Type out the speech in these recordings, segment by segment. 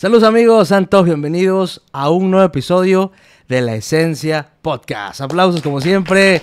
Saludos amigos, santos, bienvenidos a un nuevo episodio de La Esencia Podcast. Aplausos como siempre.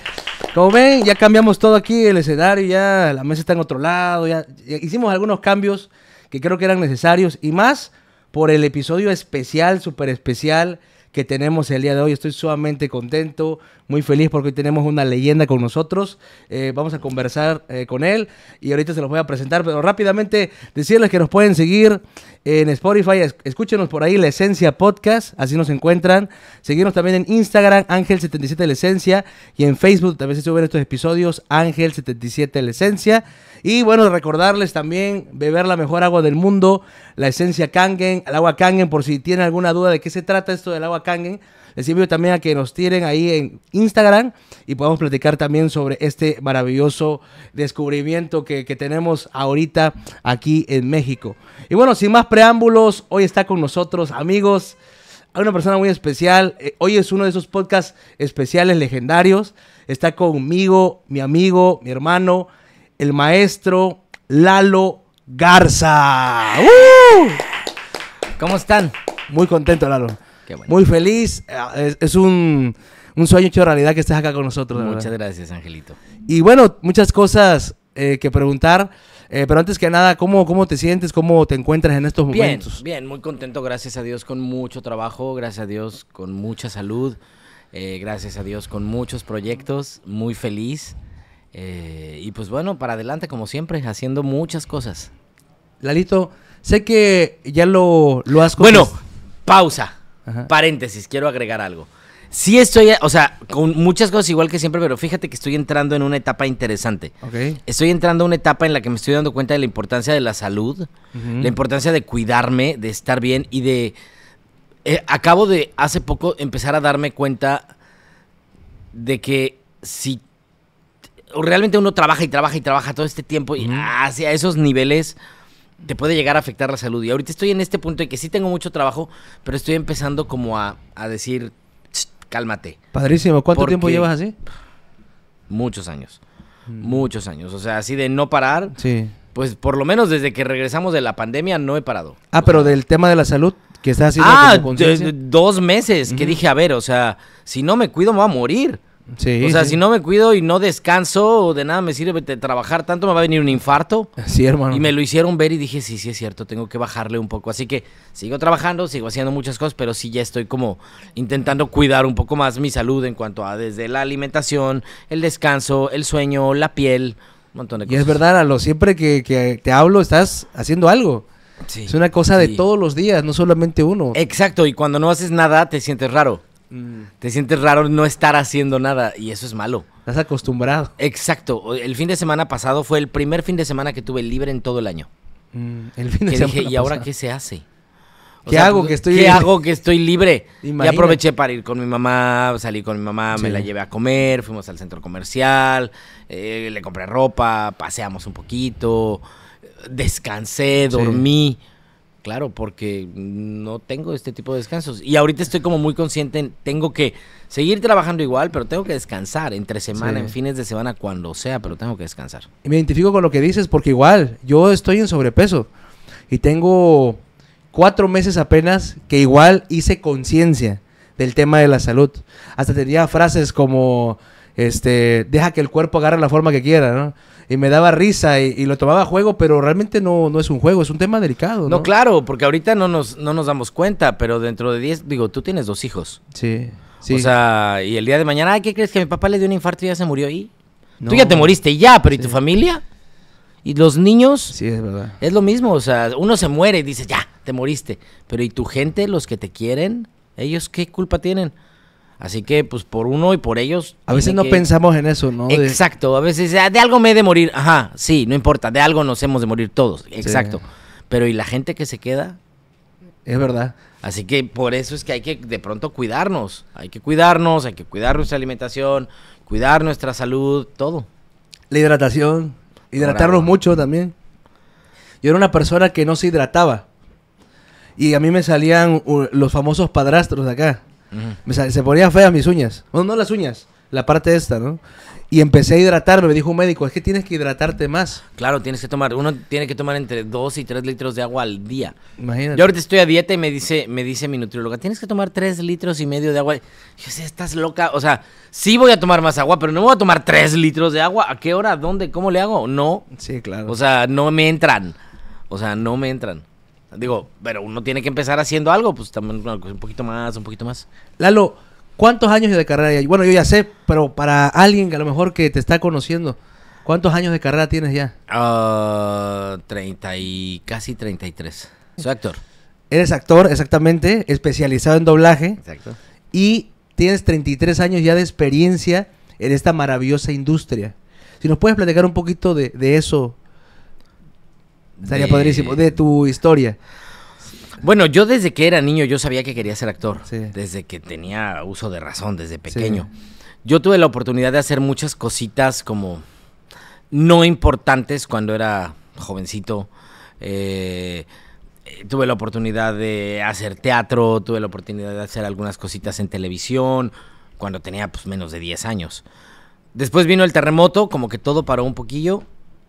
Como ven, ya cambiamos todo aquí, el escenario, ya la mesa está en otro lado, ya, hicimos algunos cambios que creo que eran necesarios y más por el episodio especial, súper especial que tenemos el día de hoy. Estoy sumamente contento, muy feliz porque hoy tenemos una leyenda con nosotros. Eh, vamos a conversar eh, con él y ahorita se los voy a presentar, pero rápidamente decirles que nos pueden seguir en Spotify, escúchenos por ahí La Esencia Podcast, así nos encuentran. Seguirnos también en Instagram, Ángel77 La Esencia, y en Facebook también se suben estos episodios, Ángel77 La Esencia. Y bueno, recordarles también beber la mejor agua del mundo, la esencia Kangen, el agua Kangen, por si tienen alguna duda de qué se trata esto del agua Kangen. Les invito también a que nos tiren ahí en Instagram y podamos platicar también sobre este maravilloso descubrimiento que, tenemos ahorita aquí en México. Y bueno, sin más preámbulos, hoy está con nosotros, amigos, a una persona muy especial. Eh, hoy es uno de esos podcasts especiales legendarios. Está conmigo, mi amigo, mi hermano, el maestro Lalo Garza. ¡Uh! ¿Cómo están? Muy contento, Lalo. Muy feliz. Ah, es, un, sueño hecho realidad que estés acá con nosotros. Muchas gracias, Angelito. Y bueno, muchas cosas eh, que preguntar. Eh, pero antes que nada, ¿cómo, ¿cómo te sientes? ¿Cómo te encuentras en estos momentos? Bien, muy contento, gracias a Dios, con mucho trabajo, gracias a Dios, con mucha salud, eh, gracias a Dios, con muchos proyectos, muy feliz. Eh, y pues bueno, para adelante como siempre, haciendo muchas cosas. Lalito, sé que ya lo, lo has... Bueno, pausa. Paréntesis, quiero agregar algo. Sí estoy, o sea, con muchas cosas igual que siempre, pero fíjate que estoy entrando en una etapa interesante. Estoy entrando en una etapa en la que me estoy dando cuenta de la importancia de la salud, la importancia de cuidarme, de estar bien y de... Eh, acabo de hace poco empezar a darme cuenta de que si realmente uno trabaja y trabaja y trabaja todo este tiempo y hacia esos niveles te puede llegar a afectar la salud. Y ahorita estoy en este punto de que sí tengo mucho trabajo, pero estoy empezando como a, decir, cálmate. Padrísimo, ¿cuánto tiempo llevas así? Muchos años, mm. muchos años. O sea, así de no parar. Sí. Pues por lo menos desde que regresamos de la pandemia no he parado. Ah, pero del tema de la salud, que está haciendo ah, dos meses que dije, a ver, o sea, si no me cuido me voy a morir o sea, si no me cuido y no descanso, o de nada me sirve de trabajar tanto, me va a venir un infarto. Sí, hermano. Y me lo hicieron ver y dije, sí, sí es cierto, tengo que bajarle un poco. Así que sigo trabajando, sigo haciendo muchas cosas, pero sí ya estoy como intentando cuidar un poco más mi salud en cuanto a desde la alimentación, el descanso, el sueño, la piel, un montón de cosas. Y es verdad, lo siempre que, que te hablo estás haciendo algo. Sí, es una cosa de todos los días, no solamente uno. Exacto, y cuando no haces nada te sientes raro. Mm. Te sientes raro no estar haciendo nada y eso es malo. Estás acostumbrado. Exacto. El fin de semana pasado fue el primer fin de semana que tuve libre en todo el año. Mm, el fin de semana. ¿y ahora qué se hace? ¿Qué pues, hago que estoy que estoy libre? Y aproveché para ir con mi mamá, salí con mi mamá, me la llevé a comer, fuimos al centro comercial, eh, le compré ropa, paseamos un poquito, descansé, dormí claro, porque no tengo este tipo de descansos. Y ahorita estoy como muy consciente, tengo que seguir trabajando igual, pero tengo que descansar entre semana, en fines de semana, cuando sea, pero tengo que descansar. Y me identifico con lo que dices, porque igual yo estoy en sobrepeso y tengo cuatro meses apenas que igual hice conciencia del tema de la salud. Hasta tenía frases como, este, deja que el cuerpo agarre la forma que quiera, ¿no? y me daba risa y, lo tomaba a juego, pero realmente no, no es un juego, es un tema delicado. No, no claro, porque ahorita no nos, no nos damos cuenta, pero dentro de 10, digo, tú tienes dos hijos. Sí, sí. O sea, y el día de mañana, ¿qué crees que mi papá le dio un infarto y ya se murió ahí? Tú ya te moriste ya, pero ¿y tu familia? Y los niños. Sí, es verdad. Es lo mismo, o sea, uno se muere y dice, ya, te moriste. Pero ¿y tu gente, los que te quieren? ¿Ellos qué culpa tienen? Así que, pues, por uno y por ellos. A veces no pensamos en eso, ¿no? Exacto, a veces ah, de algo me he de morir. Ajá, sí, no importa, de algo nos hemos de morir todos. Exacto. Pero, ¿y la gente que se queda? Es verdad. Así que por eso es que hay que de pronto cuidarnos. Hay que cuidarnos, hay que cuidar nuestra alimentación, cuidar nuestra salud, todo. La hidratación, hidratarnos mucho también. Yo era una persona que no se hidrataba. Y a mí me salían los famosos padrastros de acá. Se, ponían feas mis uñas. no las uñas, la parte esta, ¿no? Y empecé a hidratarme. Me dijo un médico, es que tienes que hidratarte más. Claro, tienes que tomar, uno tiene que tomar entre 2 y 3 litros de agua al día. Imagínate. Yo ahorita estoy a dieta y me dice, me dice mi nutrióloga, tienes que tomar 3 litros y medio de agua. yo sé, estás loca. O sea, sí voy a tomar más agua, pero no voy a tomar 3 litros de agua. ¿A qué hora? ¿Dónde? ¿Cómo le hago? No. Sí, claro. O sea, no me entran. O sea, no me entran. Digo, pero uno tiene que empezar haciendo algo, pues también pues, un poquito más, un poquito más. Lalo, ¿cuántos años de carrera hay? Bueno, yo ya sé, pero para alguien que a lo mejor que te está conociendo, ¿cuántos años de carrera tienes ya? 30 ah, y casi 33. Soy actor. Eres actor, exactamente, especializado en doblaje. Exacto. Y tienes 33 años ya de experiencia en esta maravillosa industria. Si nos puedes platicar un poquito de, de eso, Estaría de... padrísimo. De tu historia. Bueno, yo desde que era niño yo sabía que quería ser actor. Desde que tenía uso de razón, desde pequeño. Yo tuve la oportunidad de hacer muchas cositas como no importantes cuando era jovencito. Eh, eh, tuve la oportunidad de hacer teatro, tuve la oportunidad de hacer algunas cositas en televisión cuando tenía pues, menos de 10 años. Después vino el terremoto, como que todo paró un poquillo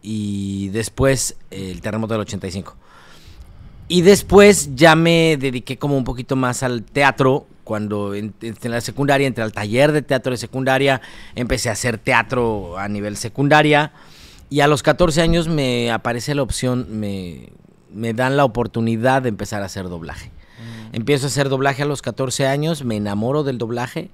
y después el terremoto del 85. Y después ya me dediqué como un poquito más al teatro, cuando en, la secundaria entre al taller de teatro de secundaria, empecé a hacer teatro a nivel secundaria y a los 14 años me aparece la opción, me, dan la oportunidad de empezar a hacer doblaje. Mm. Empiezo a hacer doblaje a los 14 años, me enamoro del doblaje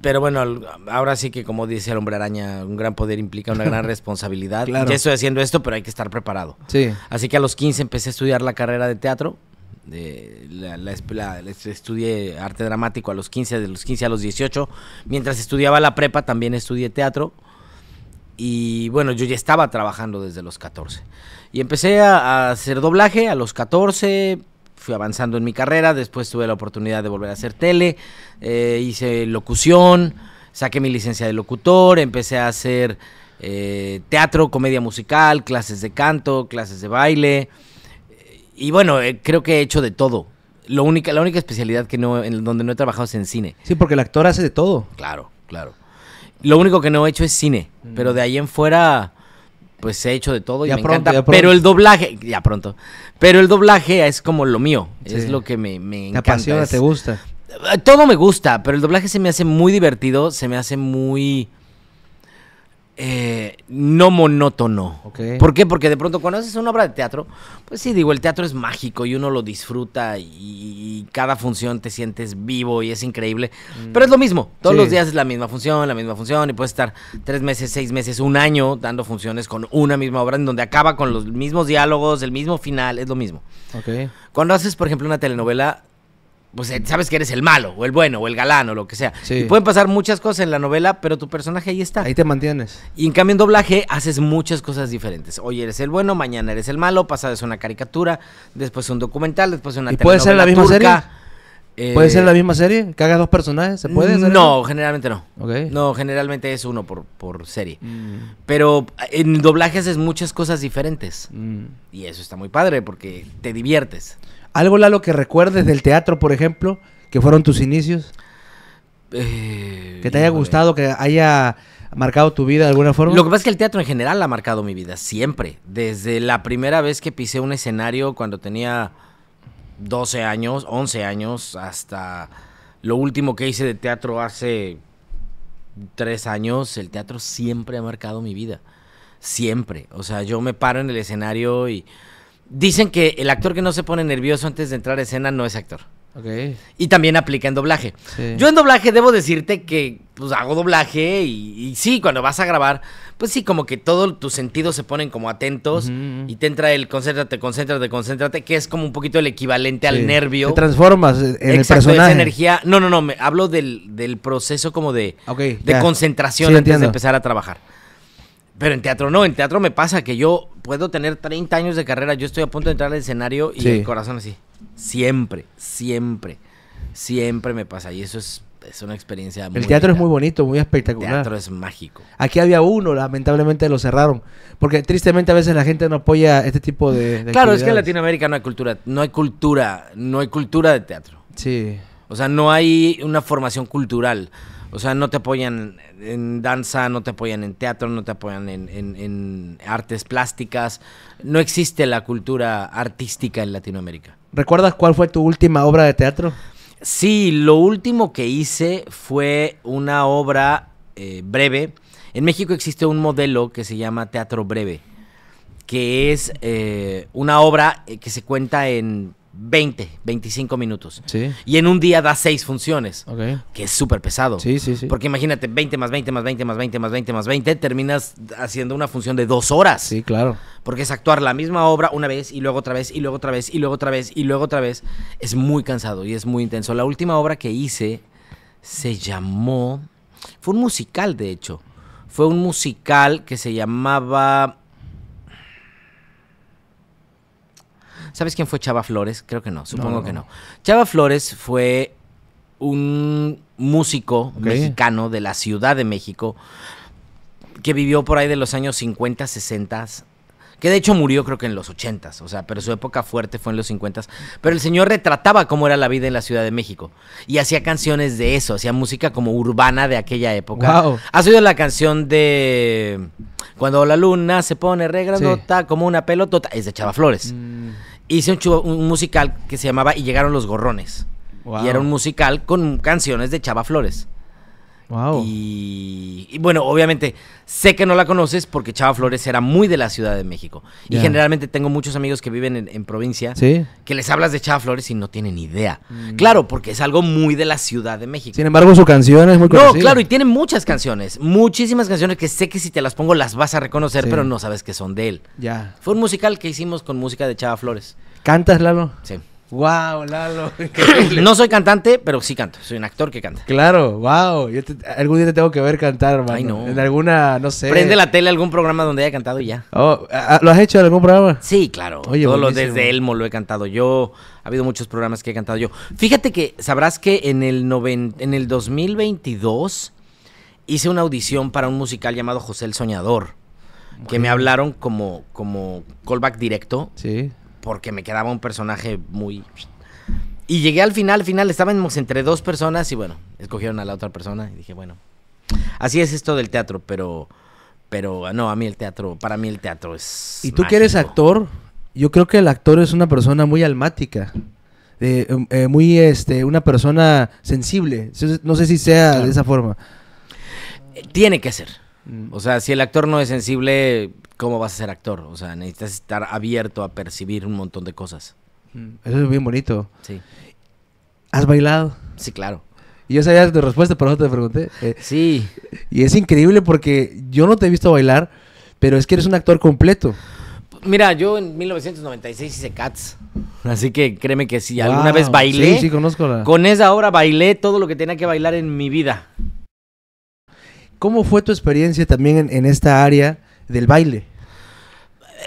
pero bueno, ahora sí que como dice el hombre araña, un gran poder implica una gran responsabilidad. Ya estoy haciendo esto, pero hay que estar preparado. Sí. Así que a los 15 empecé a estudiar la carrera de teatro. De, la, estudié arte dramático a los 15, de los 15 a los 18. Mientras estudiaba la prepa también estudié teatro. Y bueno, yo ya estaba trabajando desde los 14. Y empecé a, a hacer doblaje a los 14, fui avanzando en mi carrera, después tuve la oportunidad de volver a hacer tele, eh, hice locución, saqué mi licencia de locutor, empecé a hacer eh, teatro, comedia musical, clases de canto, clases de baile, y bueno, eh, creo que he hecho de todo. Lo única, la única especialidad que no, en donde no he trabajado es en cine. Sí, porque el actor hace de todo. Claro, claro. Lo único que no he hecho es cine, mm. pero de ahí en fuera pues he hecho de todo ya y me pronto, encanta. Pero el doblaje, ya pronto. Pero el doblaje es como lo mío. Es lo que me, me encanta. apasiona, te gusta. Eh, todo me gusta, pero el doblaje se me hace muy divertido, se me hace muy eh, no monótono. ¿Por qué? Porque de pronto cuando haces una obra de teatro, pues sí, digo, el teatro es mágico y uno lo disfruta y, cada función te sientes vivo y es increíble. Mm. Pero es lo mismo, todos los días es la misma función, la misma función y puedes estar tres meses, seis meses, un año dando funciones con una misma obra en donde acaba con los mismos diálogos, el mismo final, es lo mismo. Cuando haces, por ejemplo, una telenovela, pues eh, sabes que eres el malo, o el bueno, o el galán, o lo que sea. pueden pasar muchas cosas en la novela, pero tu personaje ahí está. Ahí te mantienes. Y en cambio en doblaje haces muchas cosas diferentes. Hoy eres el bueno, mañana eres el malo, Pasas es una caricatura, después un documental, después una ¿Y puede ser la misma serie? Eh, ¿Puede ser la misma serie? ¿Que hagas dos personajes? ¿Se puede? no, generalmente no. No, generalmente es uno por, serie. Mm. Pero en doblaje haces muchas cosas diferentes. Mm. Y eso está muy padre porque te diviertes. ¿Algo, Lalo, que recuerdes del teatro, por ejemplo, que fueron tus inicios? Eh, que te haya gustado, que haya marcado tu vida de alguna forma? Lo que pasa es que el teatro en general ha marcado mi vida, siempre. Desde la primera vez que pisé un escenario cuando tenía 12 años, 11 años, hasta lo último que hice de teatro hace 3 años, el teatro siempre ha marcado mi vida. Siempre. O sea, yo me paro en el escenario y Dicen que el actor que no se pone nervioso antes de entrar a escena no es actor. Y también aplica en doblaje. Yo en doblaje debo decirte que pues hago doblaje y, sí, cuando vas a grabar, pues sí, como que todos tus sentidos se ponen como atentos y te entra el concéntrate, concéntrate, concéntrate, que es como un poquito el equivalente al nervio. Te transformas en el personaje. Esa energía. No, no, no, me, hablo del, del proceso como de, de concentración antes de empezar a trabajar. Pero en teatro no, en teatro me pasa que yo puedo tener 30 años de carrera, yo estoy a punto de entrar al escenario y el corazón así. Siempre, siempre, siempre me pasa. Y eso es, una experiencia muy. El teatro es muy bonito, muy espectacular. El teatro es mágico. Aquí había uno, lamentablemente lo cerraron. Porque tristemente a veces la gente no apoya este tipo de. de claro, es que en Latinoamérica no hay cultura, no hay cultura, no hay cultura de teatro. Sí. O sea, no hay una formación cultural. O sea, no te apoyan en danza, no te apoyan en teatro, no te apoyan en, artes plásticas. No existe la cultura artística en Latinoamérica. ¿Recuerdas cuál fue tu última obra de teatro? Sí, lo último que hice fue una obra eh, breve. En México existe un modelo que se llama teatro breve, que es eh, una obra eh, que se cuenta en 20, 25 minutos. Sí. Y en un día da 6 funciones. Que es súper pesado. Sí, sí, sí. Porque imagínate, 20 más 20 más 20 más 20 más 20 más 20, terminas haciendo una función de 2 horas. Sí, claro. Porque es actuar la misma obra una vez y luego otra vez y luego otra vez y luego otra vez y luego otra vez. Es muy cansado y es muy intenso. La última obra que hice se llamó. Fue un musical, de hecho. Fue un musical que se llamaba ¿Sabes quién fue Chava Flores? Creo que no, supongo que no. Chava Flores fue un músico mexicano de la Ciudad de México que vivió por ahí de los años 50, 60, que de hecho murió creo que en los 80, o sea, pero su época fuerte fue en los 50, pero el señor retrataba cómo era la vida en la Ciudad de México y hacía canciones de eso, hacía música como urbana de aquella época. Ha ¿Has oído la canción de cuando la luna se pone regrandota está como una pelotota? Es de Chava Flores. Mm hice un, musical que se llamaba Y llegaron los gorrones. Y era un musical con canciones de Chava Flores. Y, bueno, obviamente sé que no la conoces porque Chava Flores era muy de la Ciudad de México. Y generalmente tengo muchos amigos que viven en, provincia que les hablas de Chava Flores y no tienen idea. Mm. Claro, porque es algo muy de la Ciudad de México. Sin embargo, su canción es muy conocida. No, claro, y tiene muchas canciones. Muchísimas canciones que sé que si te las pongo las vas a reconocer, pero no sabes que son de él. Ya. Fue un musical que hicimos con música de Chava Flores. ¿Cantas, Lalo? Sí. Wow, Lalo. no soy cantante, pero sí canto. Soy un actor que canta. Claro, wow. Yo algún día te tengo que ver cantar, hermano. Ay, no. En alguna, no sé. Prende la tele algún programa donde haya cantado y ya. Oh, ¿Lo has hecho en algún programa? Sí, claro. Todo desde Elmo lo he cantado yo. Ha habido muchos programas que he cantado yo. Fíjate que sabrás que en el, en el 2022 hice una audición para un musical llamado José el Soñador. Que me hablaron como, como callback directo. Sí porque me quedaba un personaje muy... Y llegué al final, al final estábamos entre dos personas y bueno, escogieron a la otra persona y dije, bueno, así es esto del teatro, pero, pero no, a mí el teatro, para mí el teatro es... Y tú quieres que eres actor, yo creo que el actor es una persona muy almática. Eh, em, eh, muy este una persona sensible no sé si sea de esa forma tiene que ser o sea, si el actor no es sensible, ¿cómo vas a ser actor? O sea, necesitas estar abierto a percibir un montón de cosas. Mm, eso es bien bonito. Sí. ¿Has bailado? Sí, claro. yo sabía tu respuesta, pero no te pregunté. Eh, sí. Y es increíble porque yo no te he visto bailar, pero es que eres un actor completo. Mira, yo en 1996 hice Cats. Así que créeme que si alguna vez bailé. Sí, sí, conozco Con esa obra bailé todo lo que tenía que bailar en mi vida. ¿Cómo fue tu experiencia también en, esta área del baile?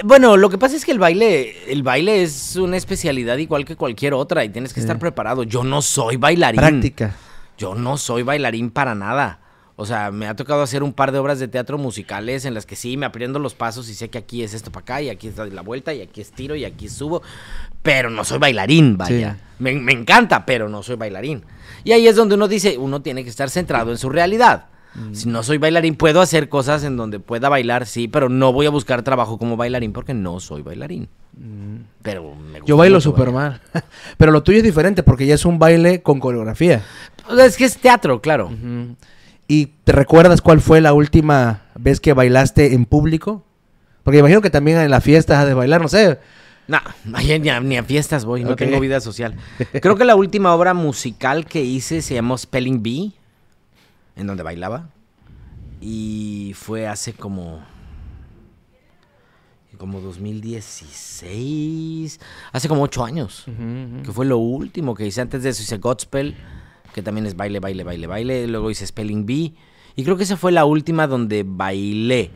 Bueno, lo que pasa es que el baile, el baile es una especialidad igual que cualquier otra y tienes que estar preparado. Yo no soy bailarín. Práctica. Yo no soy bailarín para nada. O sea, me ha tocado hacer un par de obras de teatro musicales en las que sí, me aprendo los pasos y sé que aquí es esto para acá y aquí es la vuelta y aquí es tiro y aquí subo, pero no soy bailarín, vaya. me encanta, pero no soy bailarín. Y ahí es donde uno dice, uno tiene que estar centrado en su realidad. Mm. Si no soy bailarín, puedo hacer cosas en donde pueda bailar, sí, pero no voy a buscar trabajo como bailarín porque no soy bailarín. Mm. Pero Yo bailo super mal. pero lo tuyo es diferente porque ya es un baile con coreografía. Pues, es que es teatro, claro. ¿Y te recuerdas cuál fue la última vez que bailaste en público? Porque imagino que también en las fiestas has de bailar, no sé. No, ni a, fiestas voy, no tengo vida social. Creo que la última obra musical que hice se llamó Spelling Bee en donde bailaba. Y fue hace como. Como 2016. Hace como ocho años. Que fue lo último que hice. Antes de eso hice Godspell, que también es baile, baile, baile, baile. Luego hice Spelling Bee. Y creo que esa fue la última donde bailé.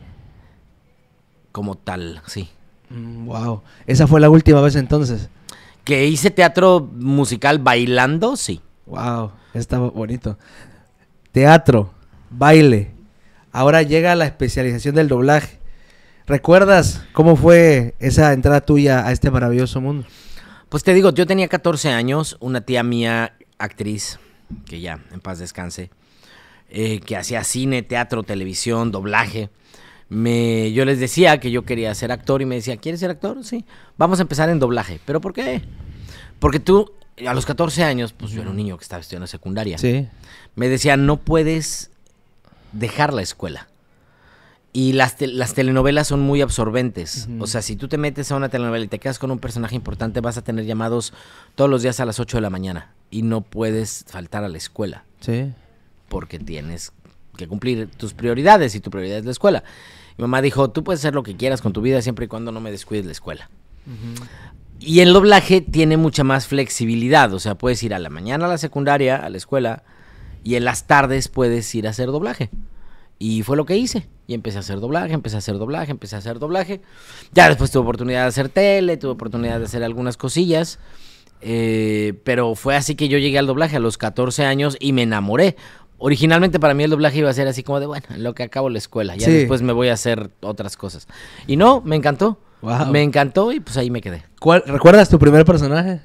Como tal, sí. wow. Mm, esa fue la última vez entonces. Que hice teatro musical bailando, sí. Wow, está bonito teatro, baile. Ahora llega la especialización del doblaje. ¿Recuerdas cómo fue esa entrada tuya a este maravilloso mundo? Pues te digo, yo tenía 14 años, una tía mía, actriz, que ya en paz descanse, eh, que hacía cine, teatro, televisión, doblaje. Me, yo les decía que yo quería ser actor y me decía, ¿quieres ser actor? Sí, vamos a empezar en doblaje. ¿Pero por qué? Porque tú a los 14 años, pues yo era un niño que estaba estudiando secundaria. Sí. Me decían, no puedes dejar la escuela. Y las, las telenovelas son muy absorbentes. O sea, si tú te metes a una telenovela y te quedas con un personaje importante, vas a tener llamados todos los días a las 8 de la mañana. Y no puedes faltar a la escuela. Sí. Porque tienes que cumplir tus prioridades y tu prioridad es la escuela. Mi mamá dijo, tú puedes hacer lo que quieras con tu vida siempre y cuando no me descuides la escuela. Y el doblaje tiene mucha más flexibilidad, o sea, puedes ir a la mañana a la secundaria, a la escuela, y en las tardes puedes ir a hacer doblaje. Y fue lo que hice. Y empecé a hacer doblaje, empecé a hacer doblaje, empecé a hacer doblaje. Ya después tuve oportunidad de hacer tele, tuve oportunidad de hacer algunas cosillas. Eh, pero fue así que yo llegué al doblaje a los 14 años y me enamoré. Originalmente para mí el doblaje iba a ser así como de, bueno, lo que acabo la escuela, ya después me voy a hacer otras cosas. Y no, me encantó. Me encantó y pues ahí me quedé. ¿Recuerdas tu primer personaje?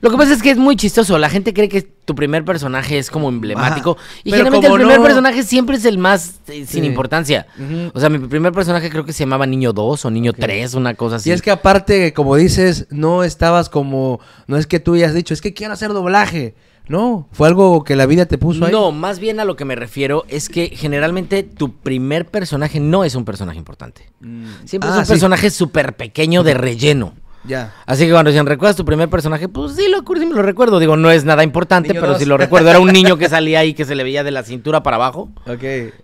Lo que pasa es que es muy chistoso. La gente cree que tu primer personaje es como emblemático. Y generalmente el primer personaje siempre es el más eh, sin importancia. O sea, mi primer personaje creo que se llamaba Niño 2 o Niño 3, una cosa así. Y es que aparte, como dices, no estabas como. No es que tú hayas dicho, es que quiero hacer doblaje. No, fue algo que la vida te puso ahí. No, más bien a lo que me refiero es que generalmente tu primer personaje no es un personaje importante. Mm. Siempre es ah, un personaje súper pequeño de relleno. Ya. Así que cuando decían, ¿recuerdas tu primer personaje? Pues sí, lo, lo recuerdo. Digo, no es nada importante, pero sí lo recuerdo. Era un niño que salía ahí que se le veía de la cintura para abajo. Ok.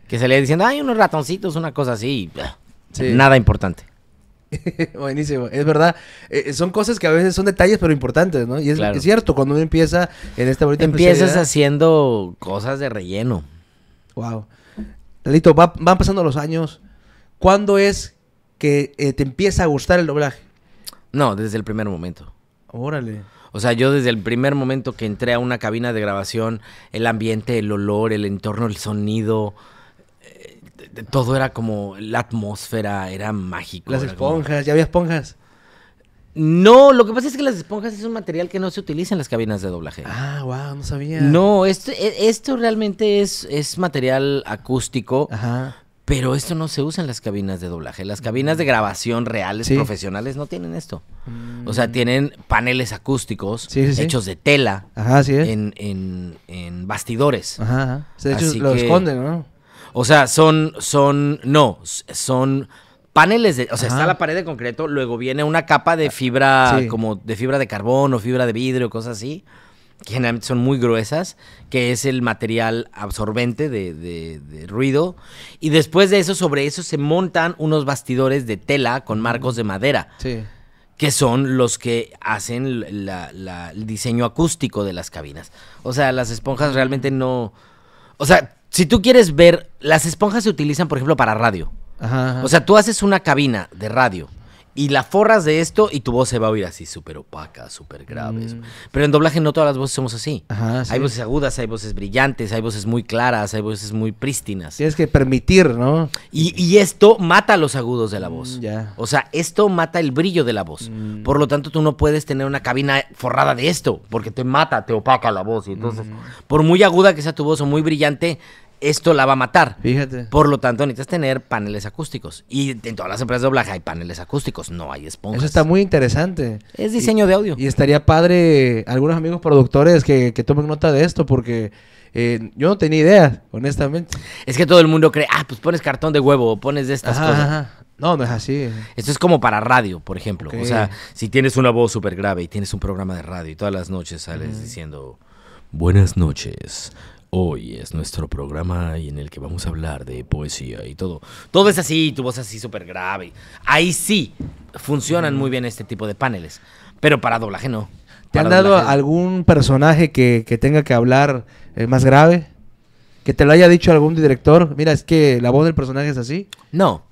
Que salía diciendo, hay unos ratoncitos, una cosa así. Nada importante. Buenísimo, es verdad. Eh, eh, son cosas que a veces son detalles, pero importantes, ¿no? Y es, cierto, cuando uno empieza en esta bonita Empiezas haciendo cosas de relleno. Wow. Lalito, van pasando los años. ¿Cuándo es que eh, te empieza a gustar el doblaje? No, desde el primer momento. Órale. O sea, yo desde el primer momento que entré a una cabina de grabación, el ambiente, el olor, el entorno, el sonido, todo era como la atmósfera, era mágico. Las esponjas, ya había esponjas. No, lo que pasa es que las esponjas es un material que no se utiliza en las cabinas de doblaje. Ah, wow, no sabía. No, este, e, esto, realmente es, es material acústico. Pero esto no se usa en las cabinas de doblaje. Las cabinas de mm. grabación reales, profesionales, no tienen esto. O sea, mm. tienen paneles acústicos hechos de tela. En, bastidores. Ajá, de hecho, lo esconden, ¿no? O sea, son, son, no, son paneles de, o sea, está la pared de concreto, luego viene una capa de fibra, como de fibra de carbón o fibra de vidrio, cosas así, que generalmente son muy gruesas, que es el material absorbente de, ruido. Y después de eso, sobre eso se montan unos bastidores de tela con marcos de madera. Sí. Que son los que hacen el diseño acústico de las cabinas. O sea, las esponjas realmente no. O sea, si tú quieres ver, las esponjas se utilizan, por ejemplo, para radio. Ajá, O sea, tú haces una cabina de radio y la forras de esto y tu voz se va a oír así súper opaca, súper grave. Mm. Pero en doblaje no todas las voces somos así. Hay voces agudas, hay voces brillantes, hay voces muy claras, hay voces muy prístinas. Tienes que permitir, ¿no? Y, esto mata los agudos de la mm, voz. O sea, esto mata el brillo de la voz. Mm. Por lo tanto, tú no puedes tener una cabina forrada de esto, porque te mata, te opaca la voz. Y entonces, por muy aguda que sea tu voz o muy brillante, esto la va a matar. Fíjate. Por lo tanto, necesitas tener paneles acústicos. Y en todas las empresas de doblaje hay paneles acústicos, no hay esponjas. Eso está muy interesante. Es diseño de audio. Y estaría padre, algunos amigos productores que, tomen nota de esto, porque eh, yo no tenía idea, honestamente. Es que todo el mundo cree, ah, pues pones cartón de huevo, o pones de estas cosas. No, no es así. Eh. Esto es como para radio, por ejemplo. O sea, si tienes una voz súper grave y tienes un programa de radio y todas las noches sales diciendo, buenas noches, Hoy es nuestro programa Y en el que vamos a hablar de poesía y todo. Todo es así, tu voz así súper grave. Ahí sí funcionan muy bien este tipo de paneles, pero para doblaje no. ¿Te han dado algún personaje que, tenga que hablar eh, más grave? ¿Que te lo haya dicho algún director? Mira, es que la voz del personaje es así. No.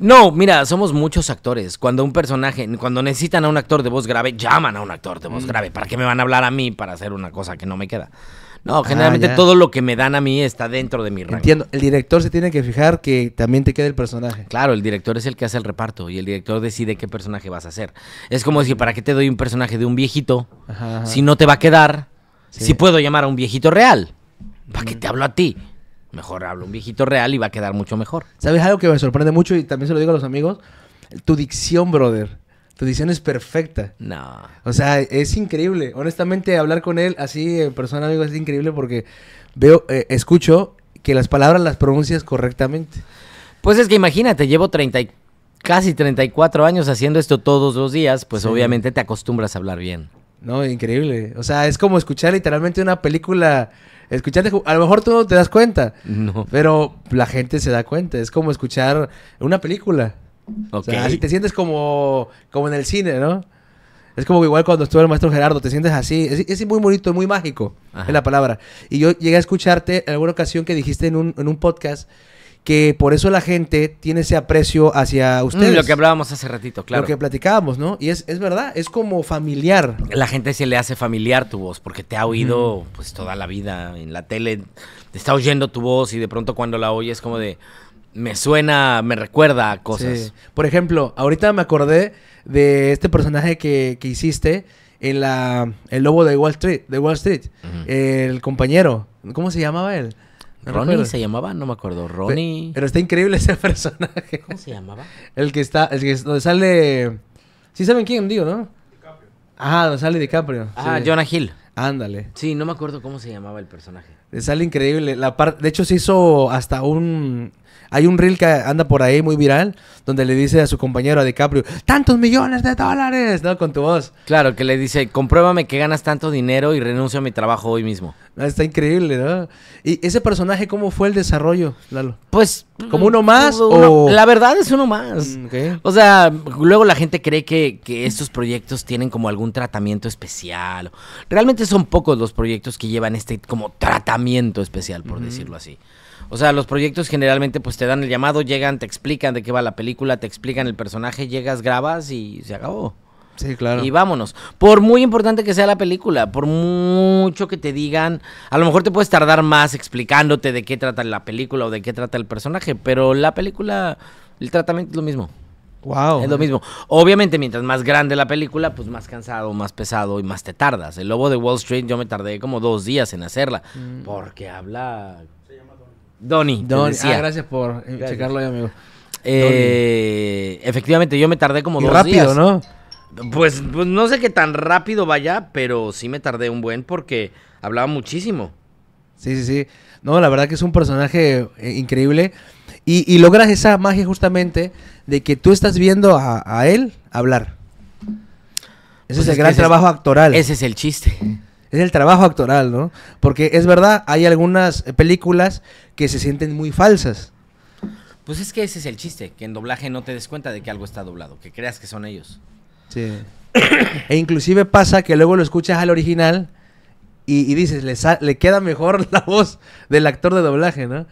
No, mira, somos muchos actores. Cuando un personaje, cuando necesitan a un actor de voz grave, llaman a un actor de voz mm. grave. ¿Para qué me van a hablar a mí para hacer una cosa que no me queda? No, ah, generalmente todo lo que me dan a mí está dentro de mi rango. Entiendo, el director se tiene que fijar que también te quede el personaje. Claro, el director es el que hace el reparto y el director decide qué personaje vas a hacer. Es como decir, ¿para qué te doy un personaje de un viejito si no te va a quedar? Si puedo llamar a un viejito real, ¿para qué mm. te hablo a ti? Mejor hablo un viejito real y va a quedar mucho mejor. ¿Sabes algo que me sorprende mucho y también se lo digo a los amigos? Tu dicción, brother tu dicción es perfecta. No. O sea, es increíble. Honestamente, hablar con él así en persona, amigo, es increíble porque veo, eh, escucho que las palabras las pronuncias correctamente. Pues es que imagínate, llevo 30 casi 34 años haciendo esto todos los días, pues obviamente te acostumbras a hablar bien. No, increíble. O sea, es como escuchar literalmente una película. Escucharte, a lo mejor tú no te das cuenta. No. Pero la gente se da cuenta. Es como escuchar una película. Okay. así te sientes como, como en el cine, ¿no? Es como igual cuando estuvo el maestro Gerardo, te sientes así. Es, muy bonito, muy mágico, es la palabra. Y yo llegué a escucharte en alguna ocasión que dijiste en un, en un podcast que por eso la gente tiene ese aprecio hacia mm, ustedes. lo que hablábamos hace ratito, claro. Lo que platicábamos, ¿no? Y es, es, verdad, es como familiar. La gente se le hace familiar tu voz, porque te ha oído pues toda la vida en la tele, te está oyendo tu voz y de pronto cuando la oyes como de, me suena, me recuerda a cosas. Por ejemplo, ahorita me acordé de este personaje que, hiciste en la el lobo de Wall Street, de Wall Street, el compañero, ¿cómo se llamaba él? Ronnie se llamaba, no me acuerdo, Ronnie. Pero, está increíble ese personaje. ¿Cómo se llamaba? El que está, el que sale Sí saben quién digo, ¿no? DiCaprio. Ah, donde sale DiCaprio. Ah, Jonah Hill. Ándale. Sí, no me acuerdo cómo se llamaba el personaje. sale increíble. La parte, de hecho se hizo hasta un hay un reel que anda por ahí muy viral donde le dice a su compañero a DiCaprio, tantos millones de dólares, ¿no? Con tu voz. Claro, que le dice, compruébame que ganas tanto dinero y renuncio a mi trabajo hoy mismo. Ah, está increíble, ¿no? ¿Y ese personaje cómo fue el desarrollo, Lalo? Pues... ¿Como uno más o...? La verdad es uno más. Mm, o sea, luego la gente cree que, estos proyectos tienen como algún tratamiento especial. Realmente son pocos los proyectos que llevan este como tratamiento especial, por decirlo así. O sea, los proyectos generalmente pues te dan el llamado, llegan, te explican de qué va la película, te explican el personaje, llegas, grabas y se acabó. Sí, claro. Y vámonos. Por muy importante que sea la película, por mucho que te digan, a lo mejor te puedes tardar más explicándote de qué trata la película o de qué trata el personaje, pero la película, el tratamiento es lo mismo. Wow. Es lo mismo. Obviamente, mientras más grande la película, pues más cansado, más pesado y más te tardas. El Lobo de Wall Street, yo me tardé como dos días en hacerla, mm. porque habla Donny. Donny. Ah, gracias por eh, checarlo ahí, amigo. Eh, efectivamente, yo me tardé como y dos rápido, ¿no? Pues, pues, no sé qué tan rápido vaya, pero sí me tardé un buen porque hablaba muchísimo. Sí, sí, sí. No, la verdad que es un personaje eh, increíble. Y, logras esa magia justamente de que tú estás viendo a, él hablar. Ese pues es el gran trabajo actoral. Ese es el chiste. Es el trabajo actoral, ¿no? Porque es verdad, hay algunas películas que se sienten muy falsas. Pues es que ese es el chiste, que en doblaje no te des cuenta de que algo está doblado, que creas que son ellos. Sí. e inclusive pasa que luego lo escuchas al original y, dices, le, queda mejor la voz del actor de doblaje, ¿no?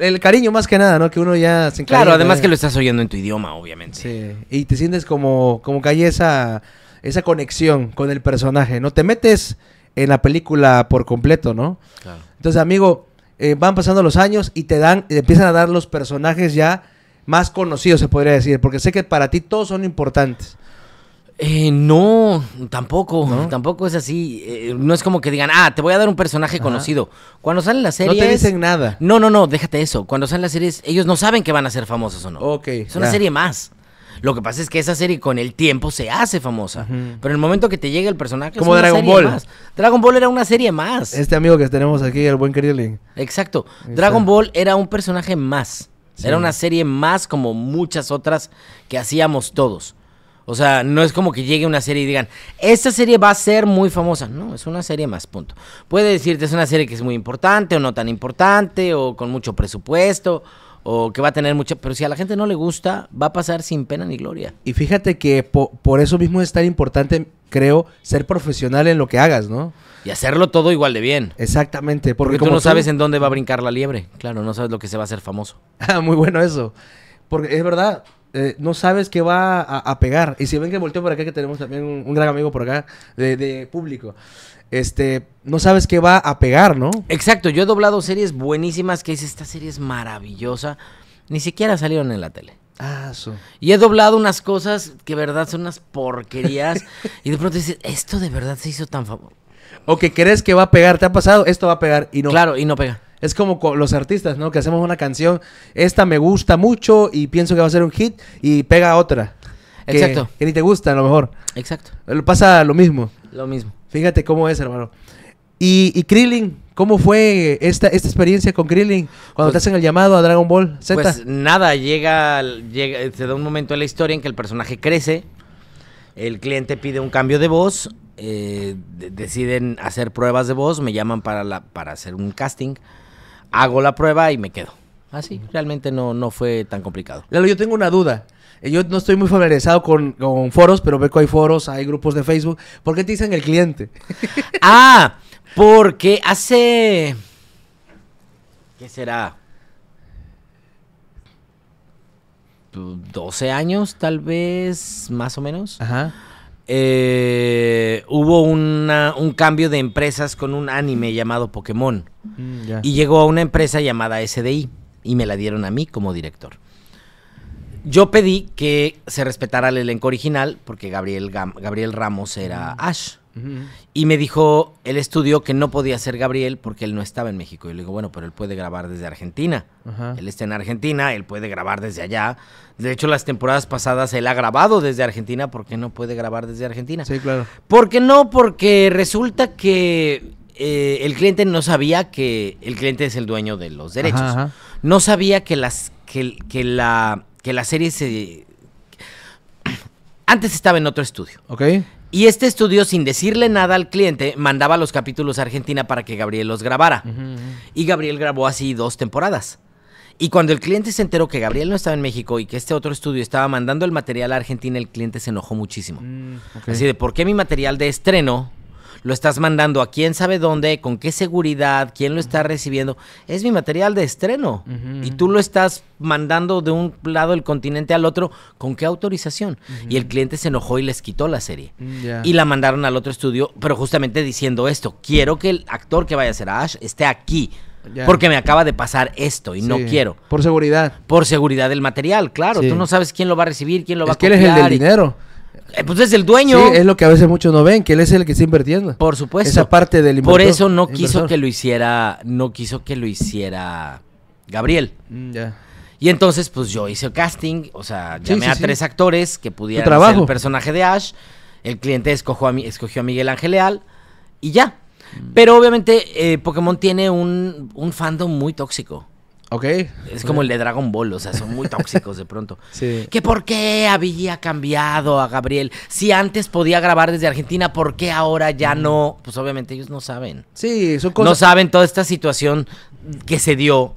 El cariño más que nada, ¿no? Que uno ya se Claro, además que lo estás oyendo en tu idioma, obviamente. Sí, y te sientes como, como que hay esa, esa conexión con el personaje, ¿no? Te metes en la película por completo, ¿no? Claro. Entonces, amigo, eh, van pasando los años y te dan, y empiezan a dar los personajes ya más conocidos, se podría decir, porque sé que para ti todos son importantes. Eh, no, tampoco, tampoco es así. Eh, no es como que digan, ah, te voy a dar un personaje conocido. Cuando salen las series. No te dicen nada. No, no, no, déjate eso. Cuando salen las series, ellos no saben que van a ser famosos o no. Ok. Es una serie más. Lo que pasa es que esa serie con el tiempo se hace famosa. Pero en el momento que te llega el personaje. Como Dragon Ball. Dragon Ball era una serie más. Este amigo que tenemos aquí, el buen querido Exacto. Dragon Ball era un personaje más. Era una serie más como muchas otras que hacíamos todos. O sea, no es como que llegue una serie y digan, esta serie va a ser muy famosa. No, es una serie más, punto. Puede decirte, es una serie que es muy importante o no tan importante o con mucho presupuesto o que va a tener mucha... Pero si a la gente no le gusta, va a pasar sin pena ni gloria. Y fíjate que por eso mismo es tan importante, creo, ser profesional en lo que hagas, ¿no? Y hacerlo todo igual de bien. Exactamente. Porque, tú como no sabes en dónde va a brincar la liebre. Claro, no sabes lo que se va a hacer famoso. Ah, muy bueno eso. Porque es verdad, eh, no sabes qué va a, pegar. Y si ven que volteo por acá, que tenemos también un, gran amigo por acá de, de público este, no sabes qué va a pegar, ¿no? Exacto, yo he doblado series buenísimas que dice, esta serie es maravillosa, ni siquiera salieron en la tele. Ah, eso. Y he doblado unas cosas que verdad son unas porquerías y de pronto dices, esto de verdad se hizo tan famoso. O que crees que va a pegar, te ha pasado, esto va a pegar y no. Claro, y no pega. Es como los artistas, ¿no? Que hacemos una canción, esta me gusta mucho y pienso que va a ser un hit y pega otra. Exacto. Que ni te gusta a lo mejor. Exacto. Pasa lo mismo. Lo mismo. Fíjate cómo es, hermano. Y, y Krillin, ¿cómo fue esta, esta experiencia con Krillin cuando pues te hacen el llamado a Dragon Ball Z? Pues nada, llega, llega, se da un momento en la historia en que el personaje crece, el cliente pide un cambio de voz, eh, deciden hacer pruebas de voz, me llaman para, la, para hacer un casting, hago la prueba y me quedo. Así, realmente no, no fue tan complicado. Lalo, yo tengo una duda. Eh, yo no estoy muy familiarizado con, foros, pero veo que hay foros, hay grupos de Facebook. ¿Por qué te dicen el cliente? ah, porque hace... ¿Qué será? 12 pues, años, tal vez, más o menos. Ajá. Eh, hubo un cambio de empresas con un anime llamado Pokémon. Mm, y llegó a una empresa llamada SDI y me la dieron a mí como director. Yo pedí que se respetara el elenco original porque Gabriel, Gabriel Ramos era Ash. Y me dijo el estudio que no podía ser Gabriel porque él no estaba en México. Y le digo, bueno, pero él puede grabar desde Argentina. Él está en Argentina, él puede grabar desde allá. De hecho, las temporadas pasadas él ha grabado desde Argentina. porque no puede grabar desde Argentina? Sí, claro. ¿Por qué no? Porque resulta que eh, el cliente no sabía que el cliente es el dueño de los derechos. No sabía que las que la que la serie se... Antes estaba en otro estudio. Ok. Y este estudio, sin decirle nada al cliente, mandaba los capítulos a Argentina para que Gabriel los grabara. Y Gabriel grabó así dos temporadas. Y cuando el cliente se enteró que Gabriel no estaba en México y que este otro estudio estaba mandando el material a Argentina, el cliente se enojó muchísimo. Mm, así de, ¿por qué mi material de estreno lo estás mandando a quién sabe dónde, con qué seguridad, quién lo está recibiendo. Es mi material de estreno. y tú lo estás mandando de un lado del continente al otro, ¿con qué autorización? Y el cliente se enojó y les quitó la serie. Mm, y la mandaron al otro estudio, pero justamente diciendo esto, quiero que el actor que vaya a ser Ash esté aquí. Porque me acaba de pasar esto y no quiero. Por seguridad. Por seguridad del material, claro. Tú no sabes quién lo va a recibir, quién lo va a copiar. Es que eres el del dinero. Eh, pues es el dueño. Sí, es lo que a veces muchos no ven, que él es el que está invirtiendo. Por supuesto. Esa parte del Por eso no quiso que lo hiciera, no quiso que lo hiciera Gabriel. Mm, ya. Y entonces, pues yo hice casting, o sea, llamé a tres actores que pudieran ser el personaje de Ash. El cliente escogió a, escogió a Miguel Ángel Leal y ya. Mm. Pero obviamente eh, Pokémon tiene un, un fandom muy tóxico. Ok. Es como el de Dragon Ball, o sea, son muy tóxicos de pronto. Sí. ¿Que por qué había cambiado a Gabriel? Si antes podía grabar desde Argentina, ¿por qué ahora ya mm. no? Pues obviamente ellos no saben. Sí, son cosas. No saben toda esta situación que se dio.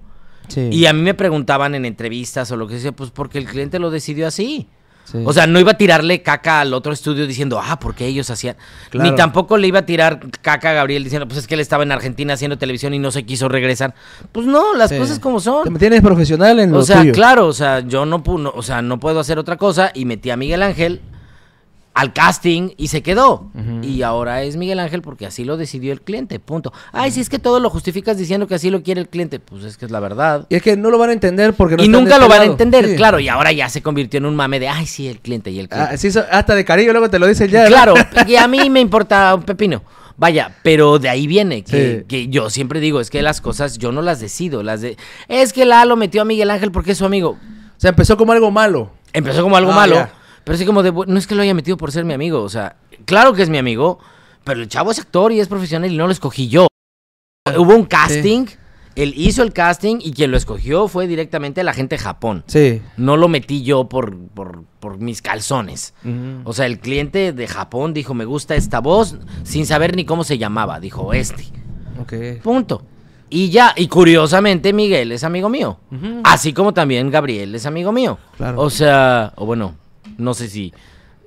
Sí. Y a mí me preguntaban en entrevistas o lo que sea, pues porque el cliente lo decidió así. O sea, no iba a tirarle caca al otro estudio diciendo, ah, porque ellos hacían. Ni tampoco le iba a tirar caca a Gabriel diciendo, pues es que él estaba en Argentina haciendo televisión y no se quiso regresar. Pues no, las cosas como son. Te tienes profesional en lo O sea, claro, o sea, yo no, no, o sea, no puedo hacer otra cosa y metí a Miguel Ángel al casting y se quedó. Y ahora es Miguel Ángel porque así lo decidió el cliente, punto. Ay, sí si es que todo lo justificas diciendo que así lo quiere el cliente, pues es que es la verdad. Y es que no lo van a entender porque no Y nunca lo este van a entender, claro, y ahora ya se convirtió en un mame de, ay, sí, el cliente y el cliente. Ah, sí, hasta de cariño luego te lo dicen ya. Claro, y a mí me importa un pepino. Vaya, pero de ahí viene, que, yo siempre digo, es que las cosas yo no las decido, las de... Es que La lo metió a Miguel Ángel porque es su amigo. O sea, empezó como algo malo. Empezó como algo ah, malo. Pero así como de, no es que lo haya metido por ser mi amigo, o sea, claro que es mi amigo, pero el chavo es actor y es profesional y no lo escogí yo. Ah, Hubo un casting, él hizo el casting y quien lo escogió fue directamente la gente de Japón. Sí. No lo metí yo por, por, mis calzones. O sea, el cliente de Japón dijo, me gusta esta voz, sin saber ni cómo se llamaba, dijo, este. Ok. Punto. Y ya, y curiosamente Miguel es amigo mío. Así como también Gabriel es amigo mío. Claro. O sea, o bueno, no sé si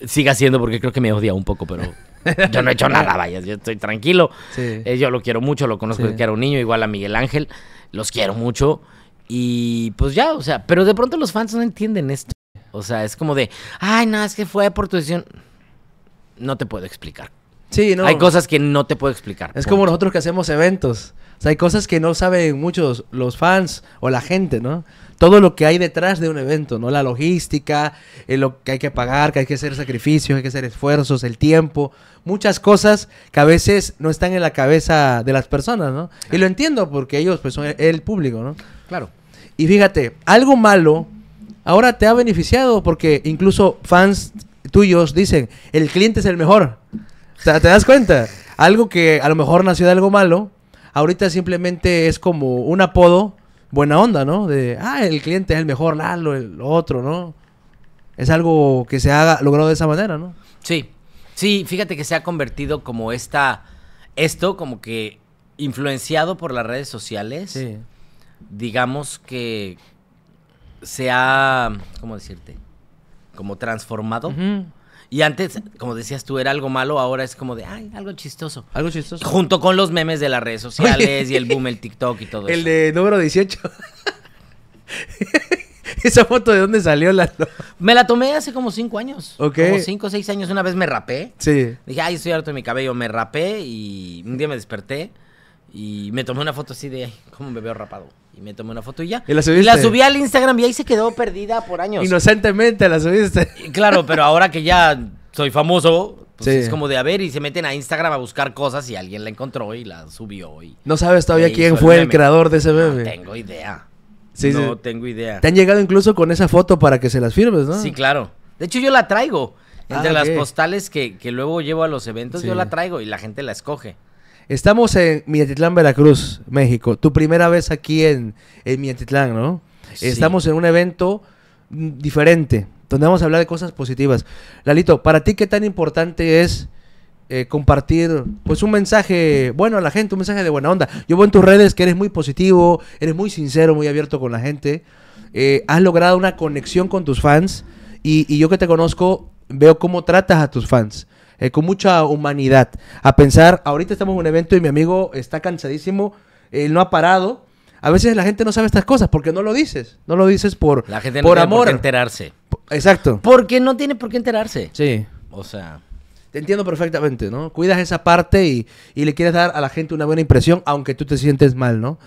siga siendo porque creo que me odia un poco, pero yo no he hecho nada, vaya, yo estoy tranquilo. Eh, yo lo quiero mucho, lo conozco desde que era un niño, igual a Miguel Ángel, los quiero mucho. Y pues ya, o sea, pero de pronto los fans no entienden esto. O sea, es como de, ay, nada, no, es que fue por tu decisión. No te puedo explicar. Sí, no. Hay cosas que no te puedo explicar. Es como nosotros que hacemos eventos. O sea, hay cosas que no saben muchos los fans o la gente, ¿no? todo lo que hay detrás de un evento, ¿no? La logística, eh, lo que hay que pagar, que hay que hacer sacrificios, hay que hacer esfuerzos, el tiempo, muchas cosas que a veces no están en la cabeza de las personas, ¿no? Y lo entiendo porque ellos pues son el, público, ¿no? Claro. Y fíjate, algo malo ahora te ha beneficiado porque incluso fans tuyos dicen, el cliente es el mejor. ¿te das cuenta? Algo que a lo mejor nació de algo malo, ahorita simplemente es como un apodo buena onda, ¿no? De, ah, el cliente es el mejor, lo, otro, ¿no? Es algo que se ha logrado de esa manera, ¿no? Sí, sí, fíjate que se ha convertido como esta, esto como que influenciado por las redes sociales, digamos que se ha, ¿cómo decirte? Como transformado. Y antes, como decías tú, era algo malo, ahora es como de, ay, algo chistoso. Algo chistoso. Junto con los memes de las redes sociales y el boom, el TikTok y todo el eso. El de número 18. ¿Esa foto de dónde salió la.? Me la tomé hace como cinco años. Ok. Como cinco o seis años. Una vez me rapé. Sí. Dije, ay, estoy harto de mi cabello. Me rapé y un día me desperté y me tomé una foto así de, ay, ¿cómo me veo rapado? Y me tomé una foto y ya. Y la subiste. Y la subí al Instagram y ahí se quedó perdida por años. Inocentemente la subiste. claro, pero ahora que ya soy famoso, pues es como de a ver y se meten a Instagram a buscar cosas y alguien la encontró y la subió. Y no sabes todavía quién fue el, creador de ese bebé. No tengo idea. no tengo idea. Te han llegado incluso con esa foto para que se las firmes, ¿no? Sí, claro. De hecho, yo la traigo. Entre ah, las postales que, luego llevo a los eventos, yo la traigo y la gente la escoge. Estamos en Mietitlán, Veracruz, México. Tu primera vez aquí en, en Mietitlán, ¿no? Estamos en un evento mm, diferente, donde vamos a hablar de cosas positivas. Lalito, para ti, ¿qué tan importante es eh, compartir pues un mensaje bueno a la gente, un mensaje de buena onda? Yo veo en tus redes que eres muy positivo, eres muy sincero, muy abierto con la gente. Eh, has logrado una conexión con tus fans y yo que te conozco, veo cómo tratas a tus fans. Eh, con mucha humanidad, a pensar, ahorita estamos en un evento y mi amigo está cansadísimo, él no ha parado. A veces la gente no sabe estas cosas porque no lo dices, no lo dices por, la gente por amor. Por enterarse. Exacto. Porque no tiene por qué enterarse. Sí. O sea... Te entiendo perfectamente, ¿no? Cuidas esa parte y, y le quieres dar a la gente una buena impresión, aunque tú te sientes mal, ¿no?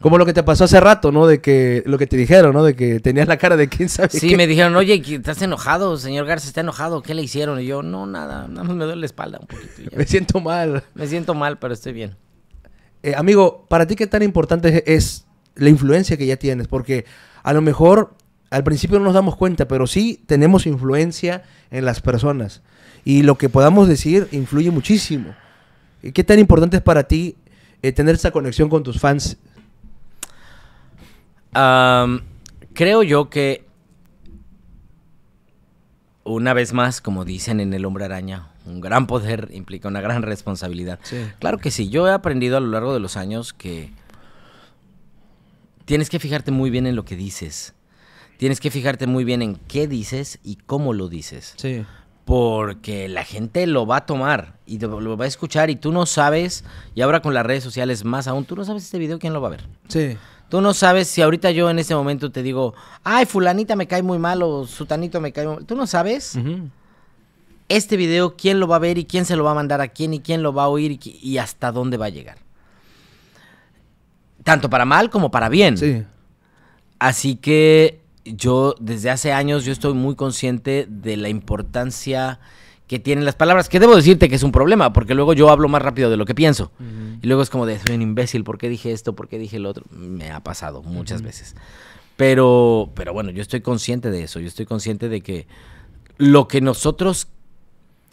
Como lo que te pasó hace rato, ¿no? De que lo que te dijeron, ¿no? De que tenías la cara de quién sabe. Sí, me dijeron, oye, estás enojado, señor Garza, está enojado, ¿qué le hicieron? Y yo, no, nada, nada más me duele la espalda un poquito. me siento mal. Me siento mal, pero estoy bien. Eh, amigo, ¿para ti qué tan importante es la influencia que ya tienes? Porque a lo mejor al principio no nos damos cuenta, pero sí tenemos influencia en las personas. Y lo que podamos decir influye muchísimo. Eh, ¿Qué tan importante es para ti eh, tener esa conexión con tus fans creo yo que una vez más, como dicen en El Hombre Araña, un gran poder implica una gran responsabilidad. Claro que sí, yo he aprendido a lo largo de los años que tienes que fijarte muy bien en lo que dices. Tienes que fijarte muy bien en qué dices y cómo lo dices. Porque la gente lo va a tomar y lo va a escuchar y tú no sabes, y ahora con las redes sociales más aún, tú no sabes este video quién lo va a ver. Sí. Tú no sabes si ahorita yo en ese momento te digo, ay, fulanita me cae muy mal o sutanito me cae muy mal. Tú no sabes este video, quién lo va a ver y quién se lo va a mandar a quién y quién lo va a oír y, y hasta dónde va a llegar. Tanto para mal como para bien. Sí. Así que yo desde hace años yo estoy muy consciente de la importancia que tienen las palabras, que debo decirte que es un problema, porque luego yo hablo más rápido de lo que pienso. Y luego es como de, soy un imbécil, ¿por qué dije esto? ¿Por qué dije lo otro? Me ha pasado muchas veces. Pero, pero bueno, yo estoy consciente de eso, yo estoy consciente de que lo que nosotros,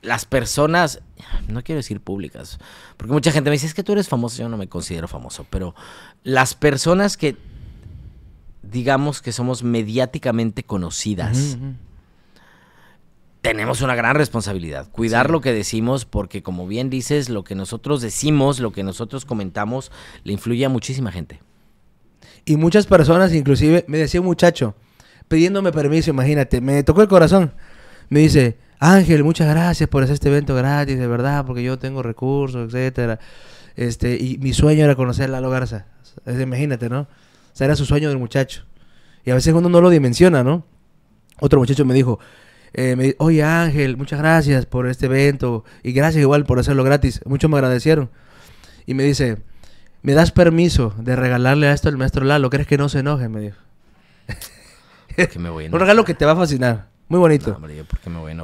las personas, no quiero decir públicas, porque mucha gente me dice, es que tú eres famoso, yo no me considero famoso, pero las personas que digamos que somos mediáticamente conocidas, tenemos una gran responsabilidad. Cuidar lo que decimos, porque como bien dices, lo que nosotros decimos, lo que nosotros comentamos, le influye a muchísima gente. Y muchas personas, inclusive, me decía un muchacho, pidiéndome permiso, imagínate, me tocó el corazón. Me dice, Ángel, muchas gracias por hacer este evento gratis, de verdad, porque yo tengo recursos, etcétera. Este, y mi sueño era conocer a Lalo Garza. Es, imagínate, ¿no? O sea, era su sueño del muchacho. Y a veces uno no lo dimensiona, ¿no? Otro muchacho me dijo, eh, me dice, oye Ángel, muchas gracias por este evento y gracias igual por hacerlo gratis. Muchos me agradecieron. Y me dice, ¿me das permiso de regalarle a esto al maestro Lalo? ¿Crees que no se enoje? Me dijo. Un regalo que te va a fascinar. Muy bonito.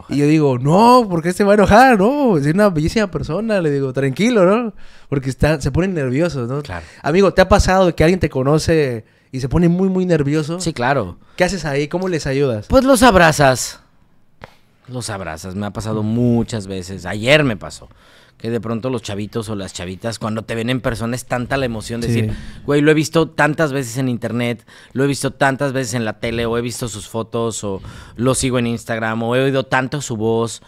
Y yo digo, no, ¿por qué este se va a enojar? No, es una bellísima persona. Le digo, tranquilo, ¿no? Porque está, se ponen nerviosos, ¿no? Amigo, ¿te ha pasado que alguien te conoce y se pone muy, muy nervioso? Sí, claro. ¿Qué haces ahí? ¿Cómo les ayudas? Pues los abrazas los abrazas. Me ha pasado muchas veces. Ayer me pasó. Que de pronto los chavitos o las chavitas, cuando te ven en persona, es tanta la emoción de decir, güey, lo he visto tantas veces en internet, lo he visto tantas veces en la tele, o he visto sus fotos, o lo sigo en Instagram, o he oído tanto su voz.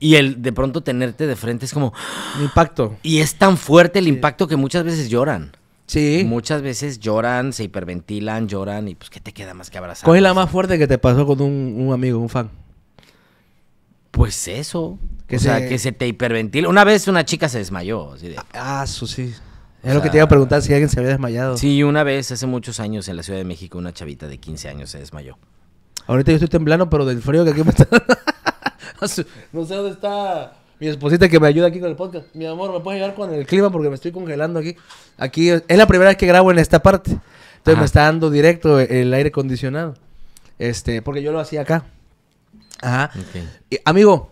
Y el de pronto tenerte de frente es como. impacto. Y es tan fuerte el impacto que muchas veces lloran. Sí. Muchas veces lloran, se hiperventilan, lloran y pues ¿qué te queda más que abrazar? ¿Cuál es la más fuerte que te pasó con un amigo, un fan? Pues eso. Que o sea, que se te hiperventila. Una vez una chica se desmayó. Ah, eso ah, sí. Es lo que te iba a preguntar si alguien se había desmayado. Sí, una vez, hace muchos años, en la Ciudad de México, una chavita de 15 años se desmayó. Ahorita yo estoy temblando, pero del frío que aquí me está. no sé dónde está mi esposita que me ayuda aquí con el podcast. Mi amor, ¿me puedes ayudar con el clima? Porque me estoy congelando aquí. Aquí es la primera vez que grabo en esta parte. Entonces me está dando directo el aire acondicionado. Este, porque yo lo hacía acá. Ajá. amigo,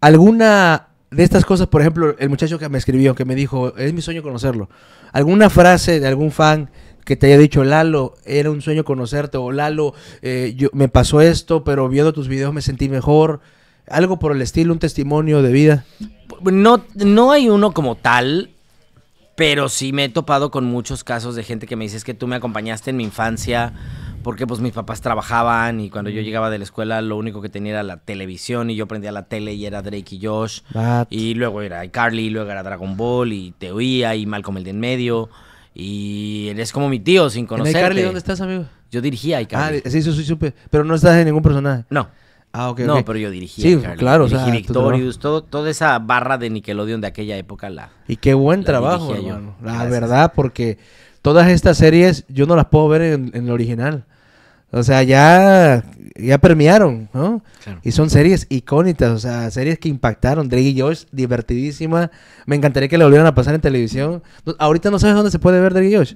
¿alguna de estas cosas, por ejemplo, el muchacho que me escribió, que me dijo, es mi sueño conocerlo, alguna frase de algún fan que te haya dicho, Lalo, era un sueño conocerte, o Lalo, eh, yo, me pasó esto, pero viendo tus videos me sentí mejor, algo por el estilo, un testimonio de vida. No, no hay uno como tal, pero sí me he topado con muchos casos de gente que me dice, es que tú me acompañaste en mi infancia porque pues mis papás trabajaban y cuando yo mm. llegaba de la escuela lo único que tenía era la televisión y yo prendía la tele y era Drake y Josh. Y luego era Carly, y luego era Dragon Ball y te oía y Malcolm el de en medio. Y eres como mi tío sin conocer. Carly dónde estás, amigo? Yo dirigía iCarly. Ah, sí, sí, sí, supe. Pero no estás en ningún personaje. No. Ah, ok. No, pero yo dirigía Sí, claro. Dirigí Victorious, toda esa barra de Nickelodeon de aquella época la. Y qué buen trabajo, hermano. La verdad, porque todas estas series yo no las puedo ver en, en el original. O sea, ya, ya permearon, ¿no? Y son series icónicas, o sea, series que impactaron. Drake y Josh, divertidísima. Me encantaría que la volvieran a pasar en televisión. Ahorita no sabes dónde se puede ver Drake y Josh.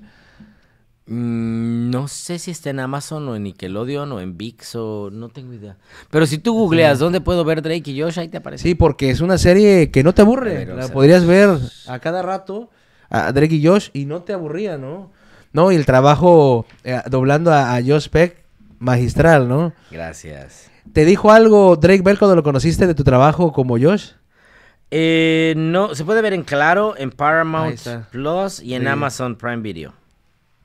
Mm, no sé si está en Amazon o en Nickelodeon o en VIX o no tengo idea. Pero si tú googleas dónde puedo ver Drake y Josh, ahí te aparece. Sí, porque es una serie que no te aburre. la podrías ver a pues, cada rato a Drake y Josh y no te aburría, ¿no? No, y el trabajo eh, doblando a Josh Peck magistral, ¿no? Gracias. ¿Te dijo algo Drake Bell cuando lo conociste de tu trabajo como Josh? Eh, no, se puede ver en Claro, en Paramount Plus y en Amazon Prime Video.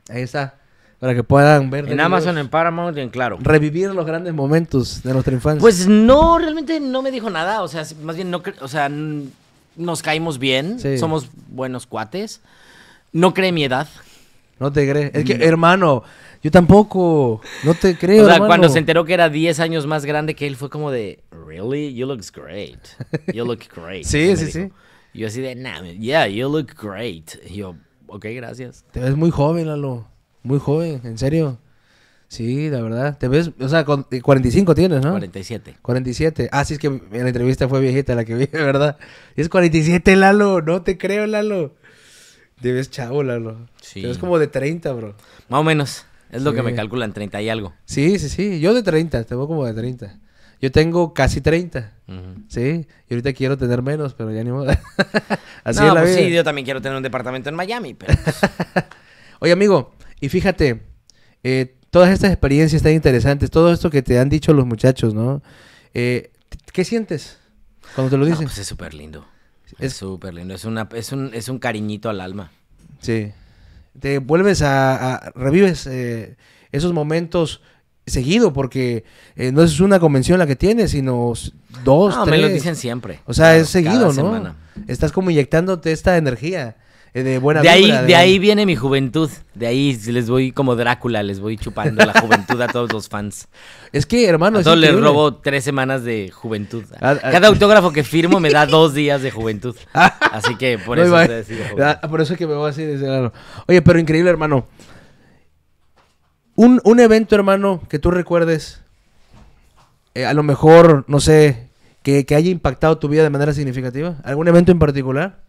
Ahí está. Para que puedan verlo. En Amazon, en Paramount y en Claro. Revivir los grandes momentos de nuestra infancia. Pues no, realmente no me dijo nada. O sea, más bien no, o sea, nos caímos bien. Somos buenos cuates. No cree mi edad. No te cree. Es que, hermano, yo tampoco, no te creo. O sea, cuando se enteró que era 10 años más grande que él, fue como de, Really? You look great. You look great. sí, sí, sí. Yo así de, nah, yeah, you look great. Y yo, ok, gracias. Te ves muy joven, Lalo. Muy joven, en serio. Sí, la verdad. Te ves, o sea, con 45 tienes, ¿no? 47. 47. Ah, sí, es que en la entrevista fue viejita la que vi, ¿verdad? Es 47, Lalo. No te creo, Lalo. Te ves chavo, Lalo. Sí. Te ves como de 30, bro. Más o menos. Es lo que me calculan, 30 y algo. Sí, sí, sí. Yo de 30, te voy como de 30. Yo tengo casi 30. Sí. Y ahorita quiero tener menos, pero ya ni modo. no, es la pues Sí, yo también quiero tener un departamento en Miami, pero. Pues. Oye, amigo, y fíjate, eh, todas estas experiencias tan interesantes, todo esto que te han dicho los muchachos, ¿no? Eh, ¿Qué sientes cuando te lo dicen? Pues es súper lindo. Es súper lindo. Es, una, es, un, es un cariñito al alma. Sí te vuelves a, revives eh, esos momentos seguido porque eh, no es una convención la que tienes, sino dos, tres. me lo dicen siempre. O sea, es seguido, ¿no? Estás como inyectándote esta energía. Eh, de ahí de... ahí viene mi juventud. De ahí les voy como Drácula, les voy chupando la juventud a todos los fans. Es que, hermano. yo les robo tres semanas de juventud. Ah, ah, Cada autógrafo que firmo me da dos días de juventud. Así que por eso ah, Por eso que me voy así de Oye, pero increíble, hermano. Un, evento, hermano, que tú recuerdes. Eh, a lo mejor, no sé, que, que haya impactado tu vida de manera significativa. ¿Algún evento en particular?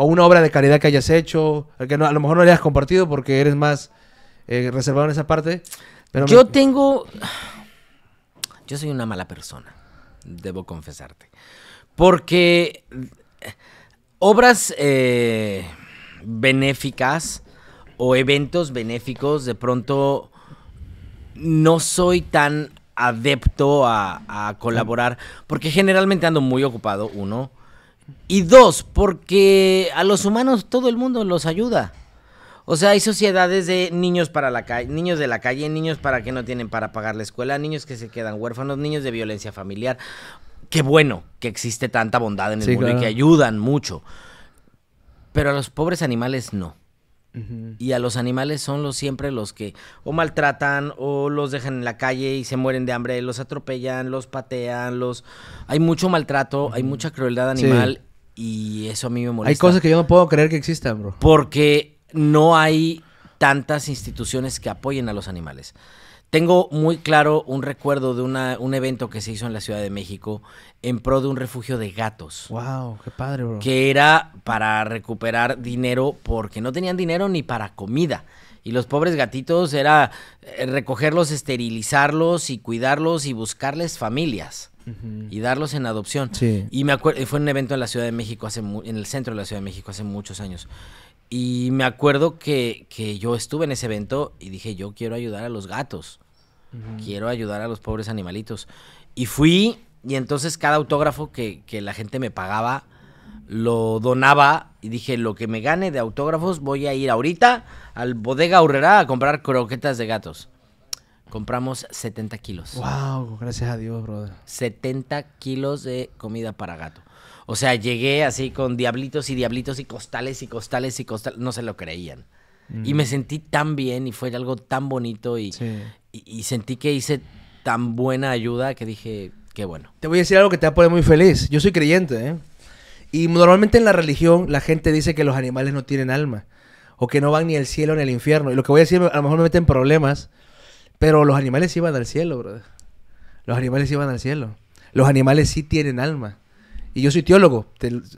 o una obra de caridad que hayas hecho, que a lo mejor no le hayas compartido porque eres más eh, reservado en esa parte. Pero yo tengo... Yo soy una mala persona, debo confesarte. Porque obras eh, benéficas o eventos benéficos, de pronto no soy tan adepto a, a colaborar, porque generalmente ando muy ocupado, uno. Y dos, porque a los humanos todo el mundo los ayuda. O sea, hay sociedades de niños para la calle, niños de la calle, niños para que no tienen para pagar la escuela, niños que se quedan huérfanos, niños de violencia familiar. Qué bueno que existe tanta bondad en el mundo y que ayudan mucho. Pero a los pobres animales no. Y a los animales son los siempre los que o maltratan o los dejan en la calle y se mueren de hambre, los atropellan, los patean, los hay mucho maltrato, hay mucha crueldad animal y eso a mí me molesta. Hay cosas que yo no puedo creer que existan, bro. Porque no hay tantas instituciones que apoyen a los animales. Tengo muy claro un recuerdo de un evento que se hizo en la Ciudad de México en pro de un refugio de gatos. ¡Wow! ¡Qué padre, bro! Que era para recuperar dinero porque no tenían dinero ni para comida. Y los pobres gatitos era eh, recogerlos, esterilizarlos y cuidarlos y buscarles familias y darlos en adopción. Y me acuerdo, eh, fue un evento en la Ciudad de México, hace en el centro de la Ciudad de México hace muchos años. Y me acuerdo que, yo estuve en ese evento y dije, yo quiero ayudar a los gatos, quiero ayudar a los pobres animalitos. Y fui y entonces cada autógrafo que, que la gente me pagaba, lo donaba y dije, lo que me gane de autógrafos voy a ir ahorita al bodega Urrera a comprar croquetas de gatos. Compramos 70 kilos. ¡Wow! Gracias a Dios, brother. 70 kilos de comida para gato. O sea, llegué así con diablitos y diablitos y costales y costales y costales. No se lo creían. Mm. Y me sentí tan bien y fue algo tan bonito y, y, sentí que hice tan buena ayuda que dije, qué bueno. Te voy a decir algo que te va a poner muy feliz. Yo soy creyente, ¿eh? Y normalmente en la religión la gente dice que los animales no tienen alma o que no van ni al cielo ni al infierno. Y lo que voy a decir a lo mejor me meten problemas pero los animales iban al cielo, brother. Los animales iban al cielo. Los animales sí tienen alma. Y yo soy teólogo,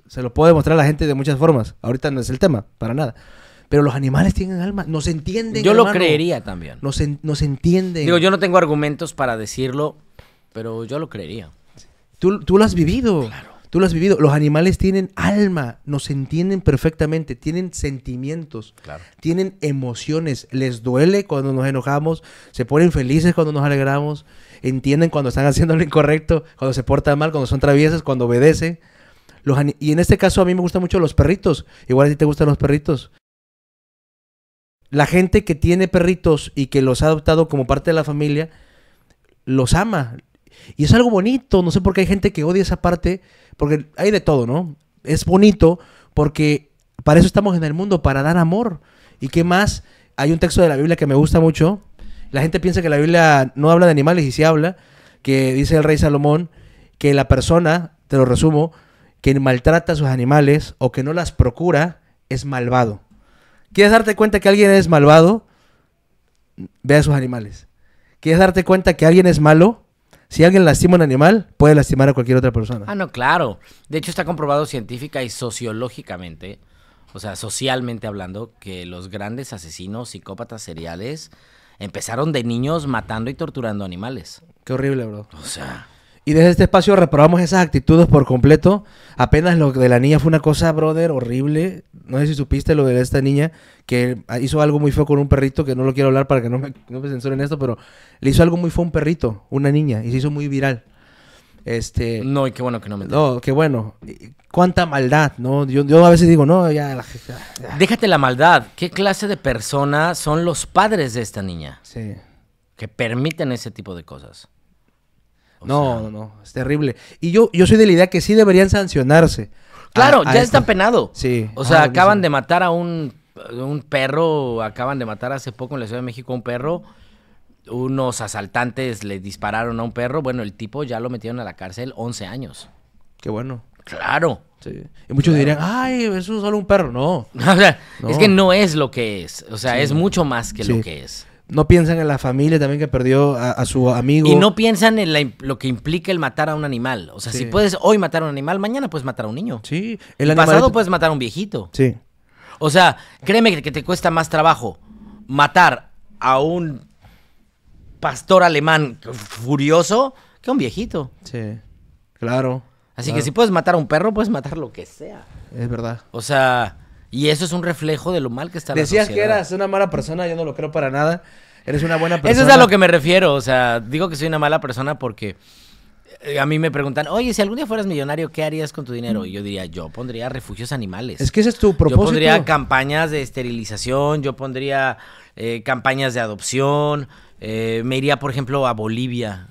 se lo puedo demostrar a la gente de muchas formas. Ahorita no es el tema, para nada. Pero los animales tienen alma, nos entienden. Yo lo creería también. Nos, entienden. Digo, yo no tengo argumentos para decirlo, pero yo lo creería. Tú, tú lo has vivido. Claro. Tú lo has vivido. Los animales tienen alma, nos entienden perfectamente, tienen sentimientos, tienen emociones. Les duele cuando nos enojamos, se ponen felices cuando nos alegramos, entienden cuando están haciendo lo incorrecto, cuando se portan mal, cuando son traviesas, cuando obedecen. Los y en este caso a mí me gustan mucho los perritos. Igual a ti te gustan los perritos. La gente que tiene perritos y que los ha adoptado como parte de la familia, los ama, y es algo bonito, no sé por qué hay gente que odia esa parte, porque hay de todo, ¿no? Es bonito porque para eso estamos en el mundo, para dar amor. ¿Y qué más? Hay un texto de la Biblia que me gusta mucho. La gente piensa que la Biblia no habla de animales y sí habla, que dice el rey Salomón, que la persona, te lo resumo, que maltrata a sus animales o que no las procura, es malvado. ¿Quieres darte cuenta que alguien es malvado? Ve a sus animales. ¿Quieres darte cuenta que alguien es malo? si alguien lastima a un animal, puede lastimar a cualquier otra persona. Ah, no, claro. De hecho, está comprobado científica y sociológicamente, o sea, socialmente hablando, que los grandes asesinos, psicópatas seriales, empezaron de niños matando y torturando animales. Qué horrible, bro. O sea. Y desde este espacio reprobamos esas actitudes por completo. Apenas lo de la niña fue una cosa, brother, horrible. No sé si supiste lo de esta niña que hizo algo muy feo con un perrito, que no lo quiero hablar para que no me, censuren esto, pero le hizo algo muy feo a un perrito, una niña, y se hizo muy viral. Este, no, y qué bueno que no me No, qué bueno. Cuánta maldad, ¿no? Yo, a veces digo, no, ya, Déjate la maldad. ¿Qué clase de persona son los padres de esta niña? Sí. Que permiten ese tipo de cosas no, no, no, es terrible. Y yo, yo soy de la idea que sí deberían sancionarse. Claro, ya está penado. Sí. O sea, ah, acaban de matar a un, perro, acaban de matar hace poco en la Ciudad de México a un perro. Unos asaltantes le dispararon a un perro. Bueno, el tipo ya lo metieron a la cárcel 11 años. Qué bueno. Claro. Sí. Y muchos dirían, ay, eso es solo un perro. No. O sea, Es que no es lo que es. O sea, es mucho más que lo que es. No piensan en la familia también que perdió a, su amigo. Y no piensan en lo que implica el matar a un animal. O sea, si puedes hoy matar a un animal, mañana puedes matar a un niño. Sí. El, pasado puedes matar a un viejito. Sí. O sea, créeme que te cuesta más trabajo matar a un pastor alemán furioso que a un viejito. Sí. Claro. Así que si puedes matar a un perro, puedes matar lo que sea. Es verdad. O sea, y eso es un reflejo de lo mal que está Decías que eras una mala persona, yo no lo creo para nada. Eres una buena persona. Eso es a lo que me refiero. O sea, digo que soy una mala persona porque eh, a mí me preguntan, oye, si algún día fueras millonario, ¿qué harías con tu dinero? Y yo diría, yo pondría refugios animales. Es que ese es tu propósito. Yo pondría campañas de esterilización, yo pondría eh, campañas de adopción, eh, me iría, por ejemplo, a Bolivia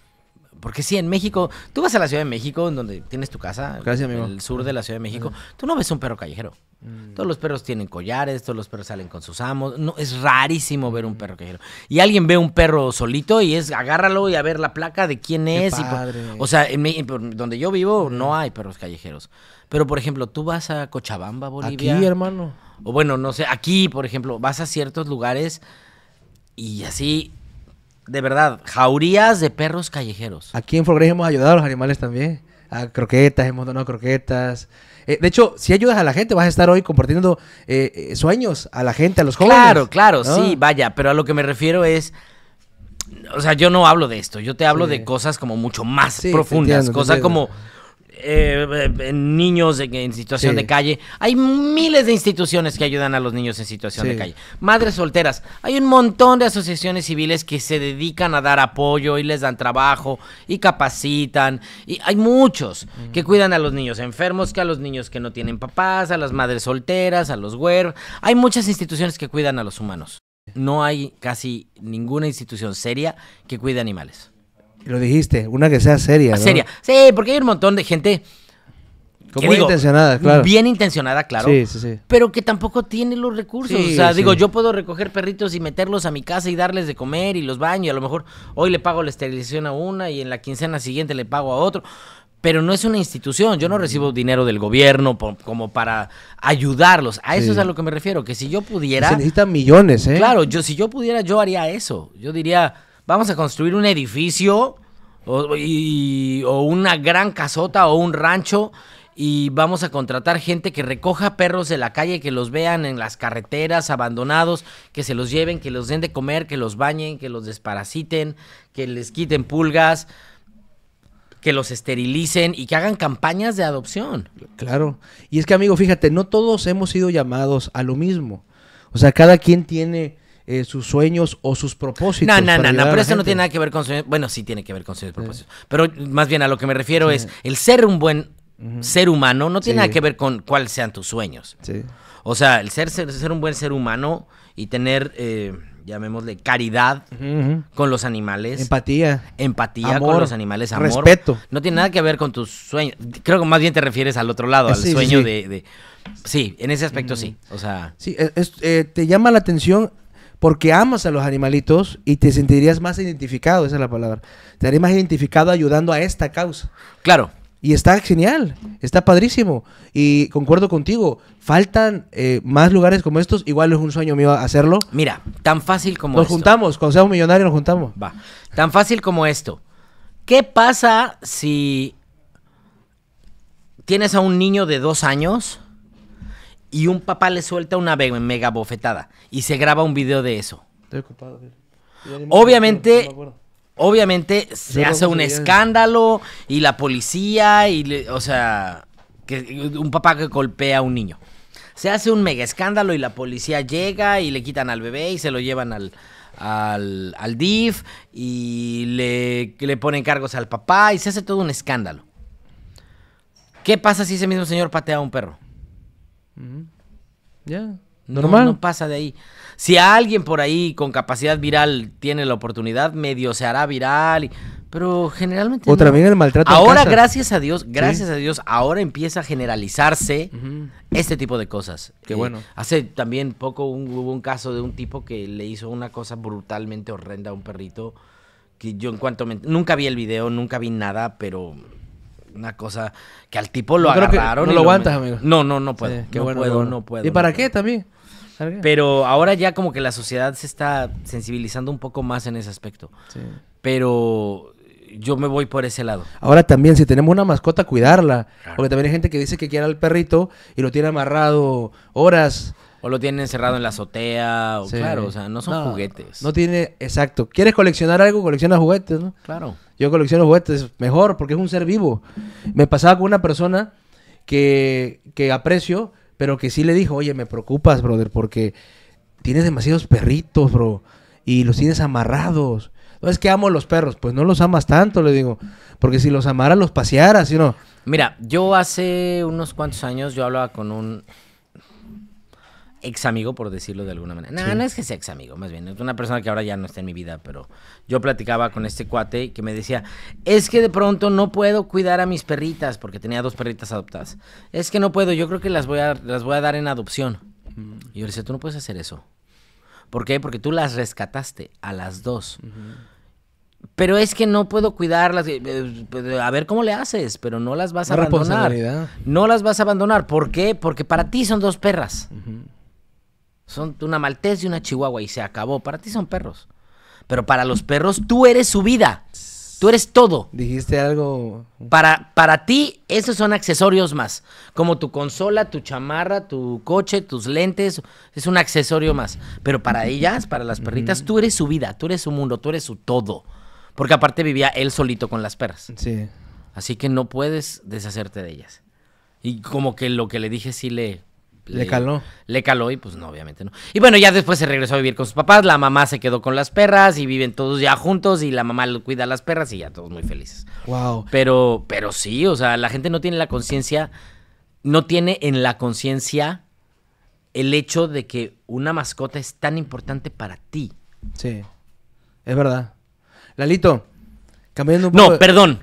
porque sí, en México, tú vas a la Ciudad de México, en donde tienes tu casa, Gracias, en el sur de la Ciudad de México, tú no ves un perro callejero. Mm. Todos los perros tienen collares, todos los perros salen con sus amos. No, es rarísimo ver un perro callejero. Y alguien ve un perro solito y es agárralo y a ver la placa de quién es. o sea, donde yo vivo no hay perros callejeros. Pero, por ejemplo, tú vas a Cochabamba, Bolivia. Aquí, hermano. O bueno, no sé, aquí, por ejemplo, vas a ciertos lugares y así de verdad, jaurías de perros callejeros. Aquí en Florida hemos ayudado a los animales también. A croquetas, hemos donado croquetas. Eh, de hecho, si ayudas a la gente, vas a estar hoy compartiendo eh, eh, sueños a la gente, a los jóvenes. Claro, claro, sí, vaya, pero a lo que me refiero es. O sea, yo no hablo de esto, yo te hablo de cosas como mucho más profundas, cosas como eh, niños en, situación de calle. Hay miles de instituciones que ayudan a los niños en situación de calle. Madres solteras. Hay un montón de asociaciones civiles que se dedican a dar apoyo y les dan trabajo y capacitan. Y hay muchos que cuidan a los niños enfermos, que a los niños que no tienen papás, a las madres solteras, a los huérfanos. Hay muchas instituciones que cuidan a los humanos. No hay casi ninguna institución seria que cuide animales. Lo dijiste, una que sea seria. Ah, seria. Sí, porque hay un montón de gente. muy bien intencionada, claro. Bien intencionada, claro. Sí, sí, sí. Pero que tampoco tiene los recursos. o sea, digo, yo puedo recoger perritos y meterlos a mi casa y darles de comer y los baño. Y a lo mejor hoy le pago la esterilización a una y en la quincena siguiente le pago a otro. Pero no es una institución. Yo no mm. recibo dinero del gobierno como para ayudarlos. A eso es a lo que me refiero. Que si yo pudiera. Se necesitan millones, ¿eh? Claro, yo, si yo pudiera, yo haría eso. Yo diría vamos a construir un edificio o, una gran casota o un rancho y vamos a contratar gente que recoja perros de la calle, que los vean en las carreteras abandonados, que se los lleven, que los den de comer, que los bañen, que los desparasiten, que les quiten pulgas, que los esterilicen y que hagan campañas de adopción. Claro. Y es que amigo, fíjate, no todos hemos sido llamados a lo mismo. O sea, cada quien tiene eh, sus sueños o sus propósitos. No, no, no, pero eso no tiene nada que ver con sueños. Bueno, sí tiene que ver con sueños y propósitos. Pero más bien a lo que me refiero es el ser un buen ser humano no tiene nada que ver con cuáles sean tus sueños. Sí. O sea, el ser, ser, un buen ser humano y tener, eh, llamémosle, caridad con los animales. Empatía. Empatía con los animales, amor. Respeto. No tiene nada que ver con tus sueños. Creo que más bien te refieres al otro lado, eh, al sueño de, Sí, en ese aspecto sí. O sea. Sí, e, te llama la atención porque amas a los animalitos y te sentirías más identificado, esa es la palabra. Te harías más identificado ayudando a esta causa. Claro. Y está genial, está padrísimo. Y concuerdo contigo, faltan eh, más lugares como estos. Igual es un sueño mío hacerlo. Mira, tan fácil como esto. Nos juntamos, cuando seamos millonarios nos juntamos. Va, tan fácil como esto. ¿Qué pasa si tienes a un niño de dos años y un papá le suelta una mega bofetada y se graba un video de eso. Obviamente, obviamente se hace un escándalo y la policía y, o sea, un papá que golpea a un niño. Se hace un mega escándalo y la policía llega y le quitan al bebé y se lo llevan al, al, DIF y le, le ponen cargos al papá y se hace todo un escándalo. ¿Qué pasa si ese mismo señor patea a un perro? Ya. Normal. No, pasa de ahí. Si alguien por ahí con capacidad viral tiene la oportunidad, medio se hará viral. Pero generalmente. otra el maltrato. Ahora, gracias a Dios, gracias a Dios, ahora empieza a generalizarse este tipo de cosas. Qué bueno. Hace también poco hubo un caso de un tipo que le hizo una cosa brutalmente horrenda a un perrito. Que yo, en cuanto Nunca vi el video, nunca vi nada, pero una cosa que al tipo lo agarraron. no lo aguantas, amigo. No, no, no puedo. no puedo, no puedo. ¿Y para qué también? Pero ahora ya como que la sociedad se está sensibilizando un poco más en ese aspecto. Sí. Pero yo me voy por ese lado. Ahora también, si tenemos una mascota, cuidarla. Porque también hay gente que dice que quiere al perrito y lo tiene amarrado horas o lo tienen encerrado en la azotea, o claro, o sea, no son juguetes. No tiene, exacto. ¿Quieres coleccionar algo? Colecciona juguetes, ¿no? Claro. Yo colecciono juguetes mejor porque es un ser vivo. Me pasaba con una persona que, que aprecio, pero que sí le dijo, oye, me preocupas, brother, porque tienes demasiados perritos, bro, y los tienes amarrados. No es que amo los perros, pues no los amas tanto, le digo. Porque si los amara, los pasearas, ¿sí no? Mira, yo hace unos cuantos años yo hablaba con un ex amigo, por decirlo de alguna manera. No, no es que sea ex amigo, más bien. Es una persona que ahora ya no está en mi vida, pero yo platicaba con este cuate que me decía, es que de pronto no puedo cuidar a mis perritas, porque tenía dos perritas adoptadas. Es que no puedo, yo creo que las voy a, las voy a dar en adopción. Y yo le decía, tú no puedes hacer eso. ¿Por qué? Porque tú las rescataste a las dos. Pero es que no puedo cuidarlas. Eh, eh, a ver cómo le haces, pero no las vas a abandonar. No las vas a abandonar. ¿Por qué? Porque para ti son dos perras. Son una maltés y una chihuahua y se acabó. Para ti son perros. Pero para los perros tú eres su vida. Tú eres todo. Dijiste algo. Para, para ti, esos son accesorios más. Como tu consola, tu chamarra, tu coche, tus lentes. Es un accesorio más. Pero para ellas, para las perritas, tú eres su vida, tú eres su mundo, tú eres su todo. Porque aparte vivía él solito con las perras. Sí. Así que no puedes deshacerte de ellas. Y como que lo que le dije sí le, le, caló. Le caló y pues no, obviamente no. Y bueno, ya después se regresó a vivir con sus papás, la mamá se quedó con las perras y viven todos ya juntos y la mamá cuida a las perras y ya todos muy felices. Wow. Pero, pero sí, o sea, la gente no tiene la conciencia, no tiene en la conciencia el hecho de que una mascota es tan importante para ti. Sí, es verdad. Lalito, cambiando un poco... No, perdón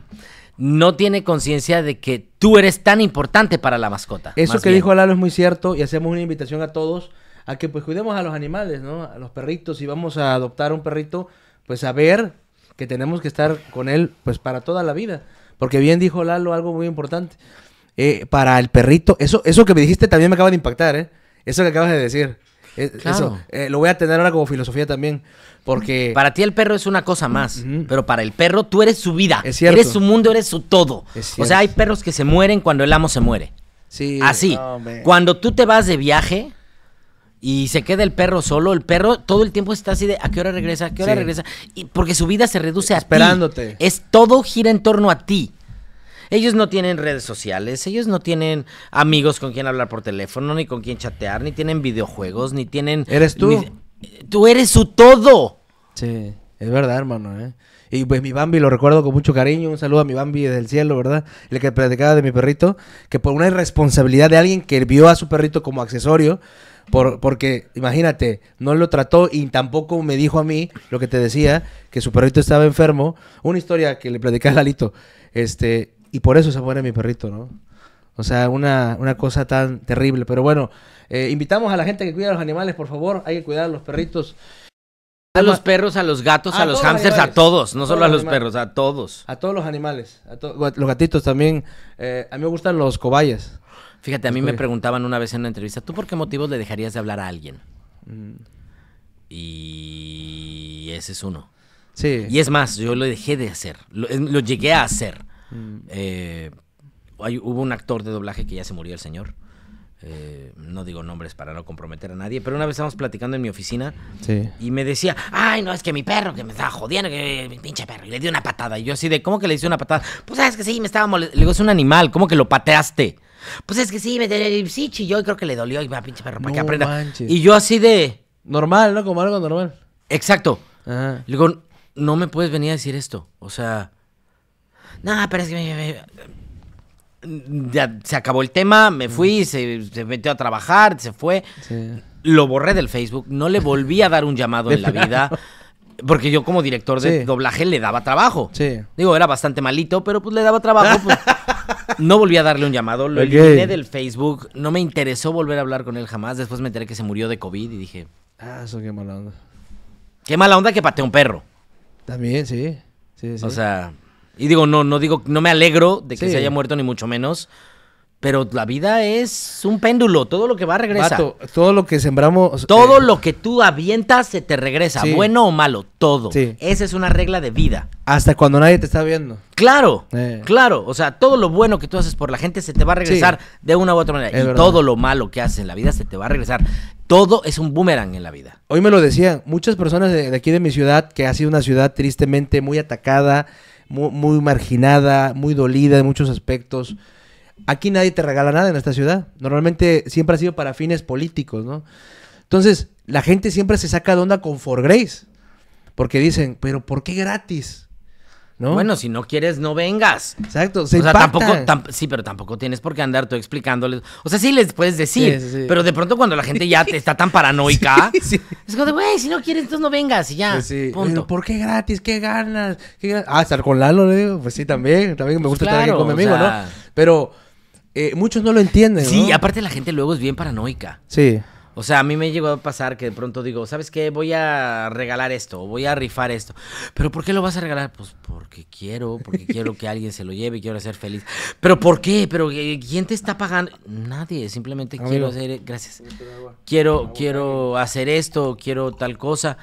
no tiene conciencia de que tú eres tan importante para la mascota. Eso que dijo Lalo es muy cierto y hacemos una invitación a todos a que pues cuidemos a los animales, ¿no? A los perritos, si vamos a adoptar un perrito, pues a ver que tenemos que estar con él pues para toda la vida. Porque bien dijo Lalo algo muy importante. Eh, para el perrito, eso, eso que me dijiste también me acaba de impactar, ¿eh? Eso que acabas de decir. Eso, eh, lo voy a tener ahora como filosofía también. Porque. Para ti el perro es una cosa más. Pero para el perro tú eres su vida. Eres su mundo, eres su todo. O sea, hay perros que se mueren cuando el amo se muere. Sí. Así. cuando tú te vas de viaje y se queda el perro solo, el perro todo el tiempo está así de a qué hora regresa, a qué hora regresa, y porque su vida se reduce a Esperándote. Es todo gira en torno a ti. Ellos no tienen redes sociales, ellos no tienen amigos con quien hablar por teléfono, ni con quien chatear, ni tienen videojuegos, ni tienen... Eres tú. tú eres su todo. Sí, es verdad, hermano, ¿eh? Y pues mi Bambi lo recuerdo con mucho cariño. Un saludo a mi Bambi desde el cielo, ¿verdad? El que platicaba de mi perrito. Que por una irresponsabilidad de alguien que vio a su perrito como accesorio. Por, porque, imagínate, no lo trató y tampoco me dijo a mí lo que te decía, que su perrito estaba enfermo. Una historia que le platicaba a Lalito. Este, y por eso se muere mi perrito, ¿no? O sea, una, cosa tan terrible. Pero bueno, eh, invitamos a la gente que cuida a los animales, por favor. Hay que cuidar a los perritos. A los perros, a los gatos, a, los hámsters, a todos, no solo a los perros, a todos. A todos los animales, los gatitos también. Eh, a mí me gustan los cobayas. Fíjate, a mí me preguntaban una vez en una entrevista, ¿tú por qué motivos le dejarías de hablar a alguien? Mm. Y ese es uno. Sí. Y es más, yo lo dejé de hacer, lo llegué a hacer. Mm. Eh, hubo un actor de doblaje que ya se murió el señor. Eh, no digo nombres para no comprometer a nadie, pero una vez estábamos platicando en mi oficina y me decía, ay, no, es que mi perro que me estaba jodiendo, que mi pinche perro, y le di una patada. Y yo así de, ¿cómo que le hice una patada? Pues sabes que sí, me estaba molestando. Le digo, es un animal, ¿cómo que lo pateaste? Pues es que sí, me sí, chilló y creo que le dolió y va, pinche perro, para que aprenda. Y yo así de... Normal, ¿no? Como algo normal. Exacto. Le digo, no me puedes venir a decir esto. O sea, no, pero es que mm, ya se acabó el tema, me mm. fui, se, metió a trabajar, se fue. Lo borré del Facebook, no le volví a dar un llamado en la vida. Porque yo como director de doblaje le daba trabajo. Digo, era bastante malito, pero pues le daba trabajo. Pues. no volví a darle un llamado, lo eliminé del Facebook. No me interesó volver a hablar con él jamás. Después me enteré que se murió de COVID y dije... Ah, eso qué mala onda. Qué mala onda que pateó un perro. También, sí. O sea... Y digo, no, no digo, no me alegro de que se haya muerto, ni mucho menos. Pero la vida es un péndulo, todo lo que va regresa. regresar. todo lo que sembramos. Todo eh, lo que tú avientas se te regresa, bueno o malo, todo. Esa es una regla de vida. Hasta cuando nadie te está viendo. Claro, eh. claro. O sea, todo lo bueno que tú haces por la gente se te va a regresar de una u otra manera. y todo lo malo que haces en la vida se te va a regresar. Todo es un boomerang en la vida. Hoy me lo decían muchas personas de aquí de mi ciudad, que ha sido una ciudad tristemente muy atacada, muy, marginada, muy dolida en muchos aspectos. Aquí nadie te regala nada en esta ciudad. Normalmente siempre ha sido para fines políticos, ¿no? Entonces, la gente siempre se saca de onda con For Grace. Porque dicen, pero ¿por qué gratis? Bueno, si no quieres, no vengas. Exacto, O sea, tampoco, sí, pero tampoco tienes por qué andar tú explicándoles. O sea, sí les puedes decir, pero de pronto cuando la gente ya está tan paranoica, es como de, güey, si no quieres, entonces no vengas y ya, pues punto. ¿por qué gratis? ¿Qué ganas? Ah, estar con Lalo, le digo, pues sí, también, también me gusta estar aquí con mi amigo, ¿no? Pero... Eh, muchos no lo entienden. Sí, aparte la gente luego es bien paranoica. Sí. O sea, a mí me llegó a pasar que de pronto digo, ¿sabes qué? Voy a regalar esto, voy a rifar esto. ¿Pero por qué lo vas a regalar? Pues porque quiero, porque quiero que alguien se lo lleve quiero ser feliz. ¿Pero por qué? ¿Pero eh, quién te está pagando? Nadie, simplemente quiero hacer... Gracias. Quiero, quiero hacer esto, quiero tal cosa.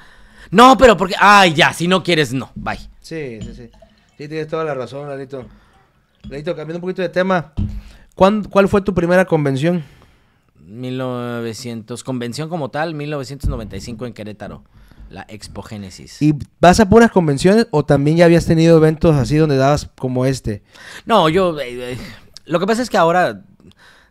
No, pero porque... Ay, ya, si no quieres, no. Bye. Sí, sí, sí. Sí, tienes toda la razón, Lalito. Lalito, cambiando un poquito de tema. ¿Cuál fue tu primera convención? 1900, convención como tal, 1995 en Querétaro, la Expogénesis... ¿Y vas a puras convenciones o también ya habías tenido eventos así donde dabas como este? No, yo, eh, eh, lo que pasa es que ahora,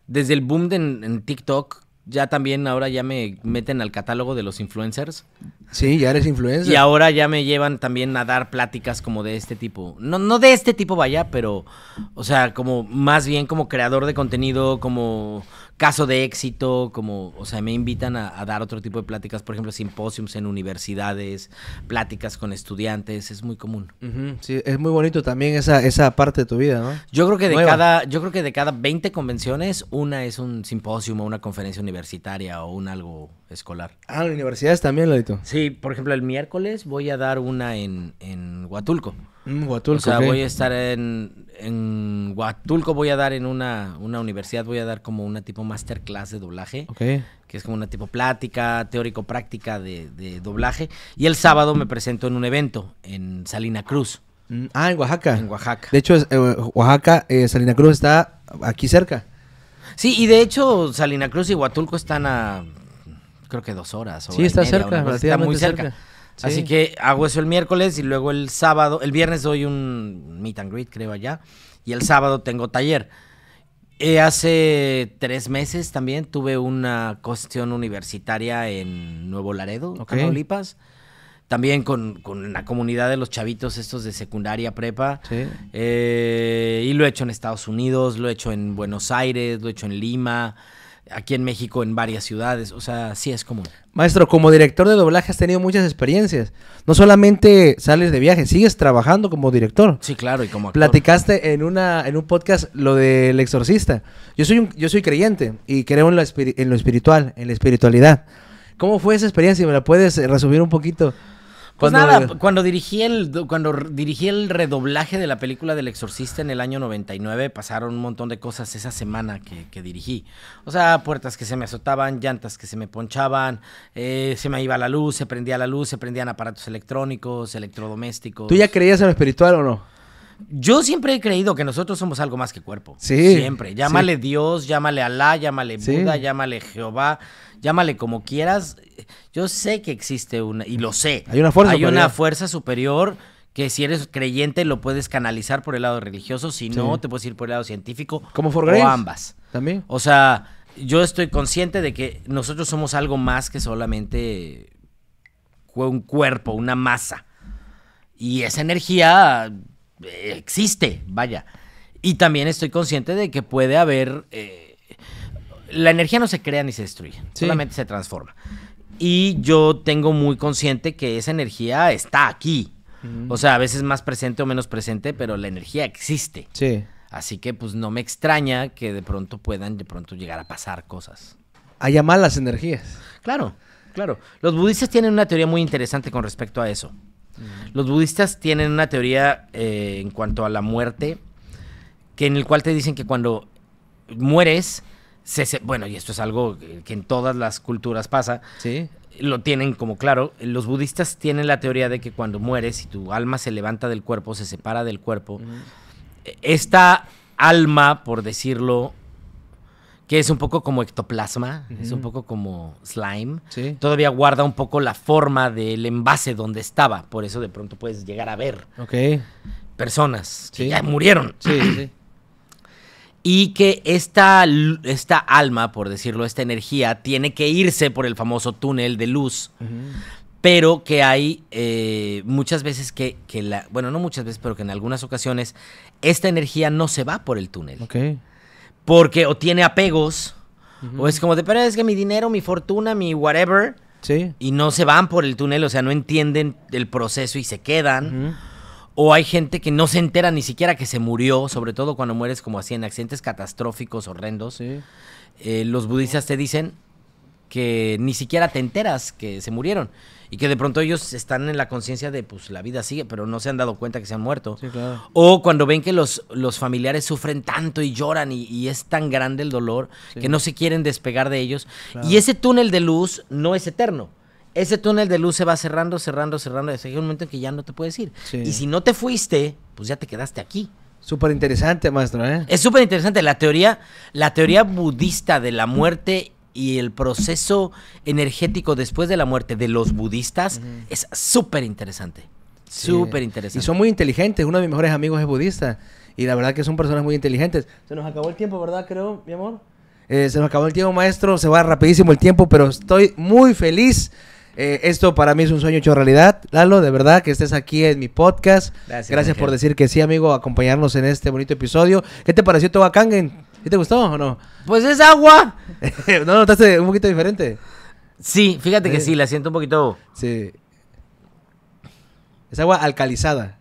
desde el boom de, en TikTok, ya también ahora ya me meten al catálogo de los influencers. Sí, ya eres influencer. Y ahora ya me llevan también a dar pláticas como de este tipo. No, no de este tipo, vaya, pero, o sea, como más bien como creador de contenido, como caso de éxito, como, o sea, me invitan a, dar otro tipo de pláticas, por ejemplo, simposiums en universidades, pláticas con estudiantes, es muy común. Sí, es muy bonito también esa, esa parte de tu vida, ¿no? Yo creo que de cada, yo creo que de cada 20 convenciones, una es un o una conferencia universitaria o un algo escolar. Ah, universidades también, Lolito. Sí. Sí, por ejemplo, el miércoles voy a dar una en, en Huatulco. Mm, o sea, voy a estar en, en Huatulco, voy a dar en una, una universidad, voy a dar como una tipo masterclass de doblaje. Okay. Que es como una tipo plática, teórico-práctica de, doblaje. Y el sábado me presento en un evento en Salina Cruz. Mm, ah, en Oaxaca. En Oaxaca. De hecho, eh, Oaxaca, eh, Salina Cruz está aquí cerca. Sí, y de hecho, Salina Cruz y Huatulco están a creo que dos horas. O sí, está cerca, está muy cerca. Así que hago eso el miércoles y luego el sábado, el viernes doy un meet and greet, creo allá, y el sábado tengo taller. Eh, hace tres meses también tuve una cuestión universitaria en Nuevo Laredo, en Olipas. También con, la comunidad de los chavitos estos de secundaria prepa. Eh, y lo he hecho en Estados Unidos, lo he hecho en Buenos Aires, lo he hecho en Lima aquí en México en varias ciudades, o sea, sí es común. Maestro, como director de doblaje has tenido muchas experiencias. No solamente sales de viaje, sigues trabajando como director. Sí, claro, y como Platicaste en una en un podcast lo del exorcista. Yo soy yo soy creyente y creo en lo, en lo espiritual, en la espiritualidad. ¿Cómo fue esa experiencia? ¿Me la puedes resumir un poquito? Pues nada, cuando dirigí el cuando dirigí el redoblaje de la película del Exorcista en el año 99, pasaron un montón de cosas esa semana que, dirigí. O sea, puertas que se me azotaban, llantas que se me ponchaban, eh, se me iba la luz, se prendía la luz, se prendían aparatos electrónicos, electrodomésticos. ¿Tú ya creías en lo espiritual o no? Yo siempre he creído que nosotros somos algo más que cuerpo. Sí. Siempre. Llámale Dios, llámale Alá, llámale Buda, llámale Jehová, llámale como quieras. Yo sé que existe una, y lo sé. Hay una fuerza Hay una fuerza superior que si eres creyente lo puedes canalizar por el lado religioso, si no, te puedes ir por el lado científico. Como for O ambas. También. O sea, yo estoy consciente de que nosotros somos algo más que solamente un cuerpo, una masa. Y esa energía eh, existe, vaya. Y también estoy consciente de que puede haber... Eh, la energía no se crea ni se destruye, solamente se transforma. Y yo tengo muy consciente que esa energía está aquí. O sea, a veces más presente o menos presente, pero la energía existe. Sí. Así que pues no me extraña que de pronto puedan de pronto llegar a pasar cosas. Haya malas energías. Claro, claro. Los budistas tienen una teoría muy interesante con respecto a eso. Los budistas tienen una teoría eh, en cuanto a la muerte, que en el cual te dicen que cuando mueres, se, bueno, y esto es algo que en todas las culturas pasa, lo tienen como claro, los budistas tienen la teoría de que cuando mueres y tu alma se levanta del cuerpo, se separa del cuerpo, esta alma, por decirlo, que es un poco como ectoplasma, es un poco como slime. Todavía guarda un poco la forma del envase donde estaba, por eso de pronto puedes llegar a ver personas que ya murieron. Sí, sí. Y que esta, esta, alma, por decirlo, esta energía, tiene que irse por el famoso túnel de luz. Pero que hay eh, muchas veces que, la. Bueno, no muchas veces, pero que en algunas ocasiones esta energía no se va por el túnel. Okay porque o tiene apegos, o es como de, pero es que mi dinero, mi fortuna, mi whatever, sí. y no se van por el túnel, o sea, no entienden el proceso y se quedan. O hay gente que no se entera ni siquiera que se murió, sobre todo cuando mueres como así en accidentes catastróficos, horrendos. Eh, los budistas te dicen, que ni siquiera te enteras que se murieron. Y que de pronto ellos están en la conciencia de, pues la vida sigue, pero no se han dado cuenta que se han muerto. Sí, claro. O cuando ven que los, los familiares sufren tanto y lloran y, es tan grande el dolor que no se quieren despegar de ellos. Y ese túnel de luz no es eterno. Ese túnel de luz se va cerrando, cerrando, cerrando. Hasta un momento en que ya no te puedes ir. Y si no te fuiste, pues ya te quedaste aquí. Súper interesante, maestro. ¿eh? Es súper interesante. La teoría, la teoría budista de la muerte y el proceso energético después de la muerte de los budistas es súper interesante. Súper interesante. Y son muy inteligentes. Uno de mis mejores amigos es budista. Y la verdad que son personas muy inteligentes. Se nos acabó el tiempo, ¿verdad? Creo, mi amor. Eh, se nos acabó el tiempo, maestro. Se va rapidísimo el tiempo, pero estoy muy feliz. Eh, esto para mí es un sueño hecho realidad. Lalo, de verdad que estés aquí en mi podcast. Gracias, Gracias por decir que sí, amigo, acompañarnos en este bonito episodio. ¿Qué te pareció Kangen? te gustó o no? Pues es agua. ¿No notaste un poquito diferente? Sí, fíjate que eh. sí, la siento un poquito. Sí. Es agua alcalizada.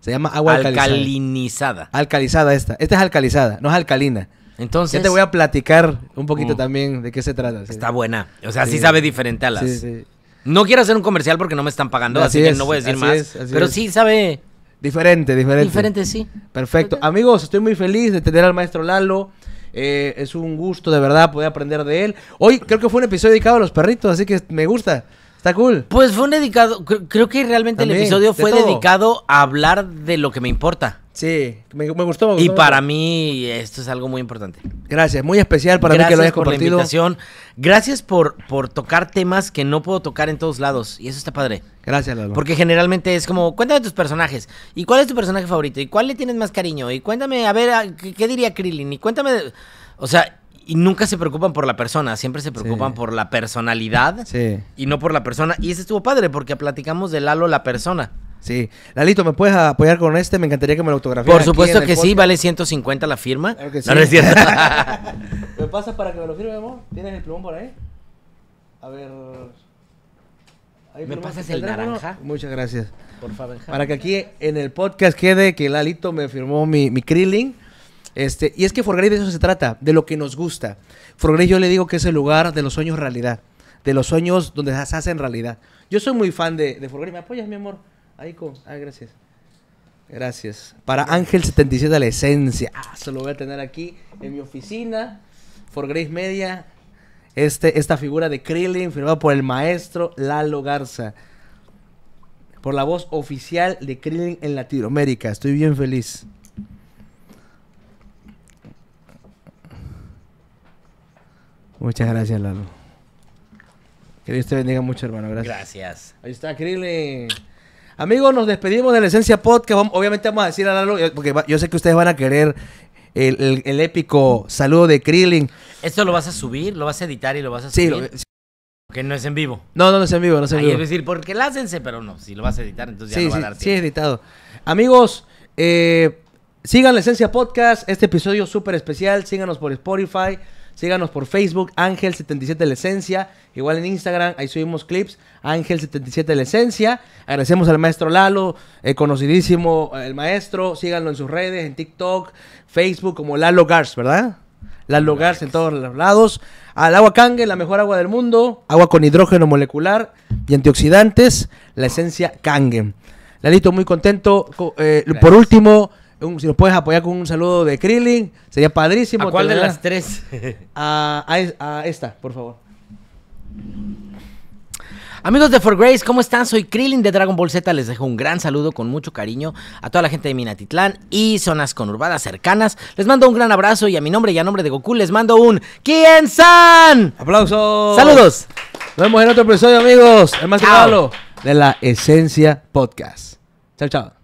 Se llama agua alcalizada. Alcalinizada. Alcalizada esta. Esta es alcalizada, no es alcalina. Entonces. Ya te voy a platicar un poquito mm. también de qué se trata. Está buena. O sea, sí. sabe diferente a las. Sí, sí. No quiero hacer un comercial porque no me están pagando, así, que no voy a decir más. pero sí sabe. Diferente, diferente. Diferente, sí. Perfecto. Amigos, estoy muy feliz de tener al maestro Lalo. Eh, es un gusto de verdad poder aprender de él. Hoy creo que fue un episodio dedicado a los perritos, así que me gusta. Está cool. Pues fue un dedicado, creo que realmente el episodio fue dedicado a hablar de lo que me importa. Sí, me, gustó, Y para mí esto es algo muy importante. Gracias, muy especial para mí que lo hayas por La invitación. Gracias por, por tocar temas que no puedo tocar en todos lados y eso está padre. Gracias, Lalo. Porque generalmente es como, cuéntame tus personajes. ¿Y cuál es tu personaje favorito? ¿Y cuál le tienes más cariño? Y cuéntame, a ver, ¿qué, diría Krillin? Y cuéntame, o sea, y nunca se preocupan por la persona, siempre se preocupan por la personalidad y no por la persona. Y eso estuvo padre porque platicamos de Lalo la persona. Sí. Lalito, ¿me puedes apoyar con este? Me encantaría que me lo Por supuesto que sí, vale 150 la firma. ¿Me pasas para que me lo firme, amor? ¿Tienes el plumón por ahí? A ver. ¿Me pasas el naranja? Muchas gracias. Por favor. Para que aquí en el podcast quede que Lalito me firmó mi, mi Krillin. Este, y es que Forgrey de eso se trata, de lo que nos gusta. Forgrey yo le digo que es el lugar de los sueños realidad, de los sueños donde se hacen realidad. Yo soy muy fan de, de Forgrey. ¿Me apoyas, mi amor? Ahí, con, Ah, gracias. Gracias. Para Ángel 77 de la esencia. Ah, se lo voy a tener aquí en mi oficina. For Grace Media. Este, esta figura de Krillin firmada por el maestro Lalo Garza. Por la voz oficial de Krillin en Latinoamérica. Estoy bien feliz. Muchas gracias, Lalo. Que Dios te bendiga mucho, hermano. Gracias. Gracias. Ahí está Krillin. Amigos, nos despedimos de la Esencia Podcast. Obviamente vamos a decir a eh, porque yo sé que ustedes van a querer el, épico saludo de Krillin. Esto lo vas a subir, lo vas a editar y lo vas a subir. sí. Que no es en vivo. No, no, es en vivo, no es en decir, porque lásense, pero no, si lo vas a editar, entonces ya va a dar tiempo. Sí, editado. Amigos, eh, sigan la Esencia Podcast, este episodio súper especial, síganos por Spotify. Síganos por Facebook, Ángel77 La Esencia. Igual en Instagram, ahí subimos clips, Ángel77 La Esencia. Agradecemos al maestro Lalo, eh, conocidísimo el maestro. Síganlo en sus redes, en TikTok, Facebook, como Lalo Gars, ¿verdad? Lalo Gars en todos los lados. Al agua Kangen, la mejor agua del mundo. Agua con hidrógeno molecular y antioxidantes. La esencia Kangen. Lalito, muy contento. Eh, por último, si nos puedes apoyar con un saludo de Krillin, sería padrísimo. ¿A cuál de las tres? a, esta, por favor. Amigos de For Grace, ¿cómo están? Soy Krillin de Dragon Ball Z. Les dejo un gran saludo con mucho cariño a toda la gente de Minatitlán y zonas conurbadas cercanas. Les mando un gran abrazo y a mi nombre y a nombre de Goku les mando un Kien San. ¡Aplausos! ¡Saludos! Nos vemos en otro episodio, amigos. El más de la Esencia Podcast. Chao, chao.